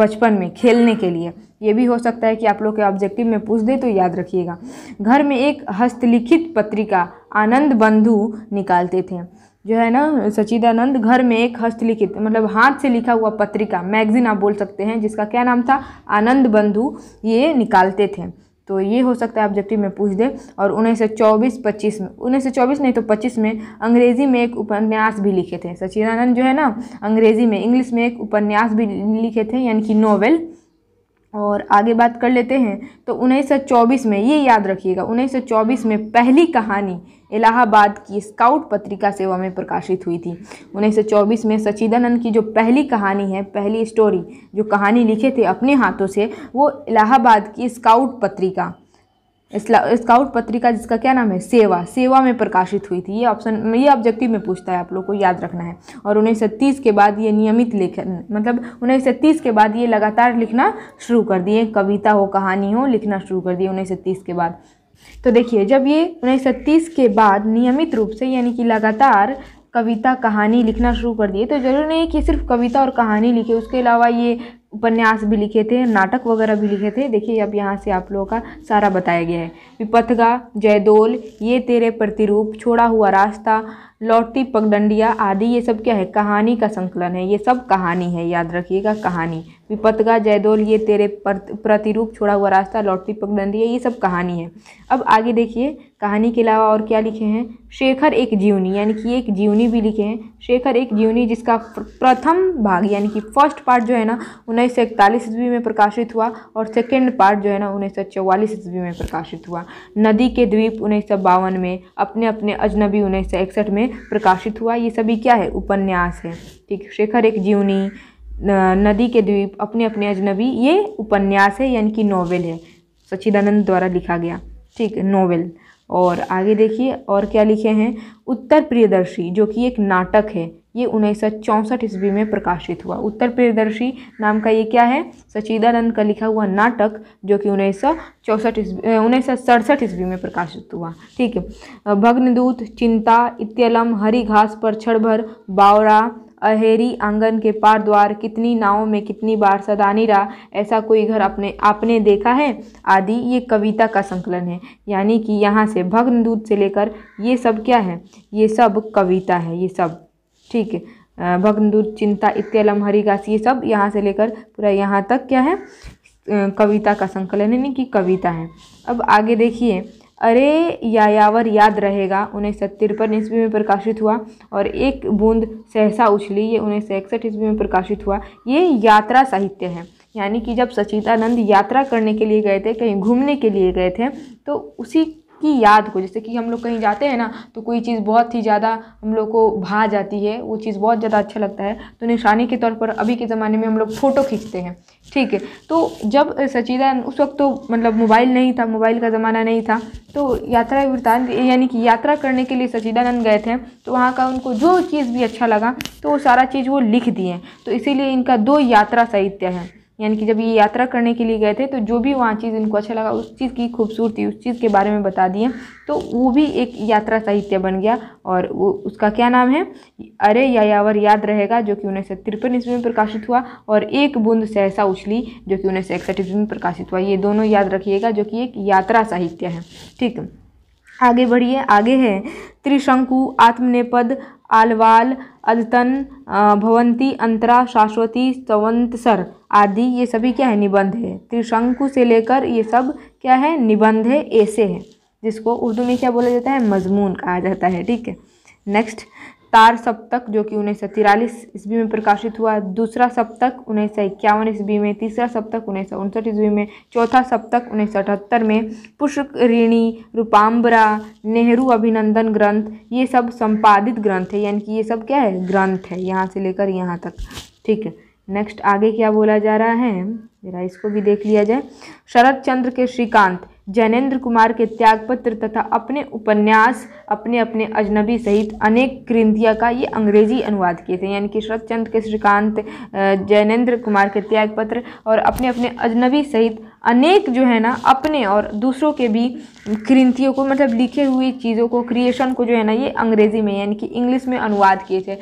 बचपन में खेलने के लिए ये भी हो सकता है कि आप लोग के ऑब्जेक्टिव में पूछ दे तो याद रखिएगा घर में एक हस्तलिखित पत्रिका आनंद बंधु निकालते थे जो है ना सचिदानंद घर में एक हस्तलिखित मतलब हाथ से लिखा हुआ पत्रिका मैगजीन आप बोल सकते हैं जिसका क्या नाम था आनंद बंधु ये निकालते थे तो ये हो सकता है ऑब्जेक्टिव में पूछ दे और उन्नीस सौ चौबीस पच्चीस में उन्नीस सौ चौबीस नहीं तो पच्चीस में अंग्रेज़ी में एक उपन्यास भी लिखे थे सचिदानंद जो है ना अंग्रेज़ी में इंग्लिश में एक उपन्यास भी लिखे थे यानी कि नोवेल और आगे बात कर लेते हैं तो 1924 में ये याद रखिएगा 1924 में पहली कहानी इलाहाबाद की स्काउट पत्रिका सेवा में प्रकाशित हुई थी 1924 में सचिदानंद की जो पहली कहानी है पहली स्टोरी जो कहानी लिखे थे अपने हाथों से वो इलाहाबाद की स्काउट पत्रिका स्काउट पत्रिका जिसका क्या नाम है सेवा सेवा में प्रकाशित हुई थी ये ऑप्शन ये ऑब्जेक्टिव में पूछता है आप लोग को याद रखना है और उन्नीस के बाद ये नियमित लेखन मतलब उन्नीस के बाद ये लगातार लिखना शुरू कर दिए कविता हो कहानी हो लिखना शुरू कर दिए उन्नीस के बाद तो देखिए जब ये उन्नीस सौ तीस के बाद नियमित रूप से यानी कि लगातार कविता कहानी लिखना शुरू कर दिए तो जरूरी नहीं कि सिर्फ कविता और कहानी लिखे उसके अलावा ये उपन्यास भी लिखे थे नाटक वगैरह भी लिखे थे देखिए अब यहाँ से आप लोगों का सारा बताया गया है विपथगा जयदोल ये तेरे प्रतिरूप छोड़ा हुआ रास्ता लौटी पगडंडिया आदि ये सब क्या है कहानी का संकलन है ये सब कहानी है याद रखिएगा कहानी विपथगा जयदोल ये तेरे प्रतिरूप छोड़ा हुआ रास्ता लौटी पगडंडिया ये सब कहानी है अब आगे देखिए कहानी के अलावा और क्या लिखे हैं शेखर एक जीवनी यानी कि एक जीवनी भी लिखे हैं शेखर एक जीवनी जिसका प्रथम भाग यानी कि फर्स्ट पार्ट जो है ना उन्नीस सौ इकतालीस ईस्वी में प्रकाशित हुआ और सेकेंड पार्ट जो है ना उन्नीस सौ चौवालीस ईस्वी में प्रकाशित हुआ नदी के द्वीप उन्नीस सौ बावन में अपने अपने अजनबी उन्नीस सौ इकसठ में प्रकाशित हुआ ये सभी क्या है उपन्यास है ठीक शेखर एक जीवनी नदी के द्वीप अपने अपने अजनबी ये उपन्यास है यानी कि नॉवेल है सच्चिदानंद द्वारा लिखा गया ठीक नॉवेल और आगे देखिए और क्या लिखे हैं उत्तर प्रियदर्शी जो कि एक नाटक है ये उन्नीस सौ चौंसठ ईस्वी में प्रकाशित हुआ उत्तर प्रियदर्शी नाम का ये क्या है सचिदानंद का लिखा हुआ नाटक जो कि उन्नीस सौ चौंसठ ईस्वी उन्नीस सौ सड़सठ ईस्वी में प्रकाशित हुआ ठीक है भग्नदूत चिंता इत्यलम हरी घास पर छड़ भर बावरा अहेरी आंगन के पार द्वार कितनी नावों में कितनी बार सदानी रा ऐसा कोई घर अपने आपने देखा है आदि ये कविता का संकलन है यानी कि यहाँ से भग्न दूत से लेकर ये सब क्या है ये सब कविता है ये सब ठीक है भग्न दूध चिंता इत्यलम हरिगास ये सब यहाँ से लेकर पूरा यहाँ तक क्या है कविता का संकलन यानी कि कविता है अब आगे देखिए अरे यायावर याद रहेगा उन्नीस सौ तिरपन ईस्वी में प्रकाशित हुआ और एक बूंद सहसा उछली ये उन्नीस सौ इकसठ ईस्वी में प्रकाशित हुआ ये यात्रा साहित्य है यानी कि जब सचिदानंद यात्रा करने के लिए गए थे कहीं घूमने के लिए गए थे तो उसी की याद को जैसे कि हम लोग कहीं जाते हैं ना तो कोई चीज़ बहुत ही ज़्यादा हम लोग को भा जाती है वो चीज़ बहुत ज़्यादा अच्छा लगता है तो निशानी के तौर पर अभी के ज़माने में हम लोग फ़ोटो खींचते हैं ठीक है तो जब सचिदा उस वक्त तो मतलब मोबाइल नहीं था मोबाइल का ज़माना नहीं था तो यात्रा वृत्तांत यानी कि यात्रा करने के लिए सचिदानंद गए थे तो वहाँ का उनको जो चीज़ भी अच्छा लगा तो वो सारा चीज़ वो लिख दिए तो इसीलिए इनका दो यात्रा साहित्य है यानी कि जब ये यात्रा करने के लिए गए थे तो जो भी वहाँ चीज़ इनको अच्छा लगा उस चीज़ की खूबसूरती उस चीज़ के बारे में बता दिए तो वो भी एक यात्रा साहित्य बन गया और वो उसका क्या नाम है अरे यायावर याद रहेगा जो कि उन्नीस सौ तिरपन ईस्वी में प्रकाशित हुआ और एक बूंद सहसा उछली जो कि उन्नीस सौ इकसठ ईस्वी में प्रकाशित हुआ ये दोनों याद रखिएगा जो कि एक यात्रा साहित्य है ठीक आगे बढ़िए आगे है त्रिशंकु आत्मनेपद आलवाल अलतन भवंती अंतरा शाश्वती सवंतसर आदि ये सभी क्या है निबंध है त्रिशंकु से लेकर ये सब क्या है निबंध है ऐसे हैं जिसको उर्दू में क्या बोला जाता है मजमून कहा जाता है ठीक है नेक्स्ट तार सप्तक जो कि उन्नीस सौ तिरालीस ईस्वी में प्रकाशित हुआ दूसरा सप्तक उन्नीस सौ इक्यावन ईस्वी में तीसरा सप्तक उन्नीस सौ उनसठ ईस्वी में चौथा सप्तक उन्नीस सौ अठहत्तर में पुष्करिणी रूपांबरा नेहरू अभिनंदन ग्रंथ ये सब संपादित ग्रंथ है यानी कि ये सब क्या है ग्रंथ है यहाँ से लेकर यहाँ तक ठीक है नेक्स्ट आगे क्या बोला जा रहा है जरा इसको भी देख लिया जाए शरद चंद्र के श्रीकांत जैनेन्द्र कुमार के त्यागपत्र तथा अपने उपन्यास अपने अपने अजनबी सहित अनेक कृंतिया का ये अंग्रेजी अनुवाद किए थे यानी कि शरतचंद के श्रीकांत जैनेन्द्र कुमार के त्यागपत्र और अपने अपने अजनबी सहित अनेक जो है ना अपने और दूसरों के भी कृंतियों को मतलब लिखे हुई चीज़ों को क्रिएशन को जो है ना ये अंग्रेज़ी में यानी कि इंग्लिश में अनुवाद किए थे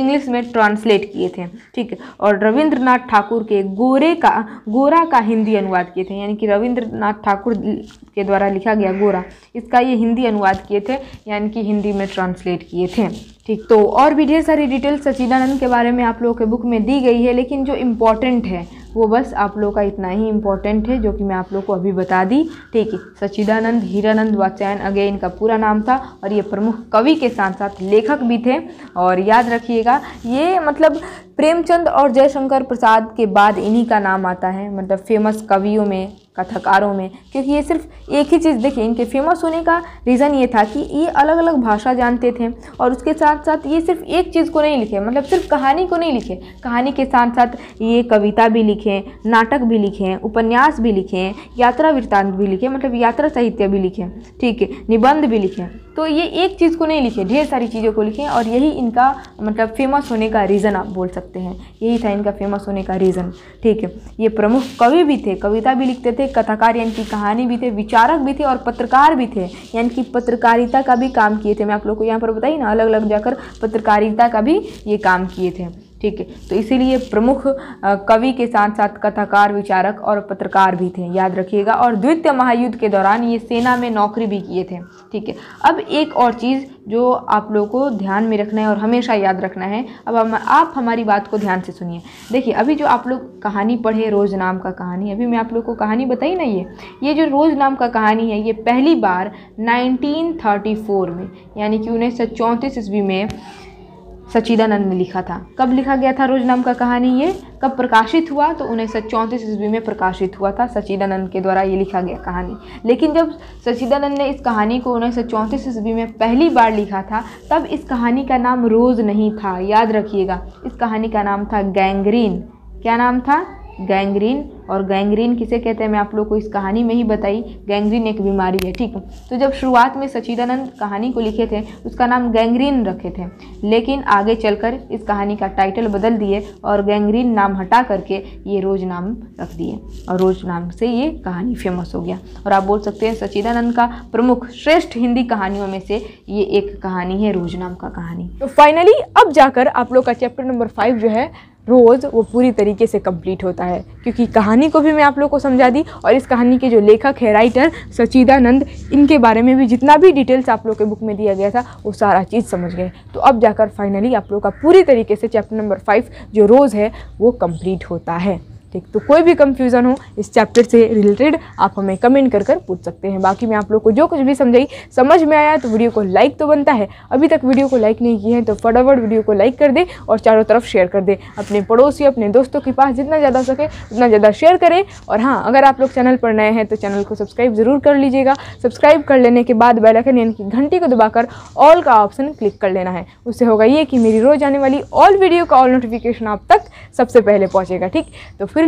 इंग्लिश में ट्रांसलेट किए थे ठीक है और रविंद्रनाथ ठाकुर के गोरे का गोरा का हिंदी अनुवाद किए थे यानी कि रविंद्रनाथ ठाकुर के द्वारा लिखा गया गोरा इसका ये हिंदी अनुवाद किए थे यानी कि हिंदी में ट्रांसलेट किए थे ठीक तो और भी ढेर सारी डिटेल्स सचिदानंद के बारे में आप लोगों के बुक में दी गई है लेकिन जो इम्पॉर्टेंट है वो बस आप लोगों का इतना ही इम्पोर्टेंट है जो कि मैं आप लोग को अभी बता दी ठीक है सचिदानंद हीरानंद वाचैन अगे इनका पूरा नाम था और ये प्रमुख कवि के साथ साथ लेखक भी थे और याद रखिएगा ये मतलब प्रेमचंद और जयशंकर प्रसाद के बाद इन्हीं का नाम आता है मतलब फेमस कवियों में कथाकारों में क्योंकि ये सिर्फ एक ही चीज़ देखिए इनके फेमस होने का रीज़न ये था कि ये अलग अलग भाषा जानते थे और उसके साथ साथ ये सिर्फ एक चीज़ को नहीं लिखे मतलब सिर्फ कहानी को नहीं लिखे कहानी के साथ साथ ये कविता भी लिखे लिखें नाटक भी लिखें उपन्यास भी लिखें यात्रा वृत्तांत भी लिखें मतलब यात्रा साहित्य भी लिखें ठीक है निबंध भी लिखें तो ये एक चीज़ को नहीं लिखें ढेर सारी चीज़ों को लिखें और यही इनका मतलब फेमस होने का रीज़न आप बोल सकते हैं यही था इनका फेमस होने का रीज़न ठीक है ये प्रमुख कवि भी थे कविता भी लिखते थे कथाकार यानी कि कहानी भी थे विचारक भी थे और पत्रकार भी थे यानी कि पत्रकारिता का भी काम किए थे मैं आप लोग को यहाँ पर बताई ना अलग अलग जाकर पत्रकारिता का भी ये काम किए थे ठीक है तो इसीलिए प्रमुख कवि के साथ साथ कथाकार विचारक और पत्रकार भी थे याद रखिएगा और द्वितीय महायुद्ध के दौरान ये सेना में नौकरी भी किए थे ठीक है अब एक और चीज़ जो आप लोगों को ध्यान में रखना है और हमेशा याद रखना है अब हम आप हमारी बात को ध्यान से सुनिए देखिए अभी जो आप लोग कहानी पढ़े रोज़ नाम का कहानी अभी मैं आप लोग को कहानी बताई ना ये ये जो रोज़ नाम का कहानी है ये पहली बार नाइनटीन में यानी कि उन्नीस ईस्वी में सचिदानंद ने लिखा था कब लिखा गया था रोज नाम का कहानी ये कब प्रकाशित हुआ तो उन्नीस सौ चौंतीस ईस्वी में प्रकाशित हुआ था सचिदानंद के द्वारा ये लिखा गया कहानी लेकिन जब सचिदानंद ने इस कहानी को उन्नीस सौ चौंतीस ईस्वी में पहली बार लिखा था तब इस कहानी का नाम रोज़ नहीं था याद रखिएगा इस कहानी का नाम था गैंग्रीन क्या नाम था गैंग्रीन और गैंग्रीन किसे कहते हैं मैं आप लोग को इस कहानी में ही बताई गैंग्रीन एक बीमारी है ठीक तो जब शुरुआत में सचिदानंद कहानी को लिखे थे उसका नाम गैंग्रीन रखे थे लेकिन आगे चलकर इस कहानी का टाइटल बदल दिए और गैंग्रीन नाम हटा करके ये रोज नाम रख दिए और रोज नाम से ये कहानी फेमस हो गया और आप बोल सकते हैं सचिदानंद का प्रमुख श्रेष्ठ हिंदी कहानियों में से ये एक कहानी है रोज नाम का कहानी तो फाइनली अब जाकर आप लोग का चैप्टर नंबर फाइव जो है रोज़ वो पूरी तरीके से कंप्लीट होता है क्योंकि कहानी को भी मैं आप लोग को समझा दी और इस कहानी के जो लेखक है राइटर सचिदानंद इनके बारे में भी जितना भी डिटेल्स आप लोग के बुक में दिया गया था वो सारा चीज़ समझ गए तो अब जाकर फाइनली आप लोग का पूरी तरीके से चैप्टर नंबर फाइव जो रोज़ है वो कम्प्लीट होता है ठीक तो कोई भी कंफ्यूजन हो इस चैप्टर से रिलेटेड आप हमें कमेंट कर कर पूछ सकते हैं बाकी मैं आप लोग को जो कुछ भी समझाई समझ में आया तो वीडियो को लाइक तो बनता है अभी तक वीडियो को लाइक नहीं किया है तो फटाफट वीडियो को लाइक कर दे और चारों तरफ शेयर कर दे अपने पड़ोसी अपने दोस्तों के पास जितना ज़्यादा सके उतना ज़्यादा शेयर करें और हाँ अगर आप लोग चैनल पर नए हैं तो चैनल को सब्सक्राइब ज़रूर कर लीजिएगा सब्सक्राइब कर लेने के बाद बेलाइकन यानी कि घंटी को दबाकर ऑल का ऑप्शन क्लिक कर लेना है उससे होगा ये कि मेरी रोज़ आने वाली ऑल वीडियो का ऑल नोटिफिकेशन आप तक सबसे पहले पहुँचेगा ठीक तो फिर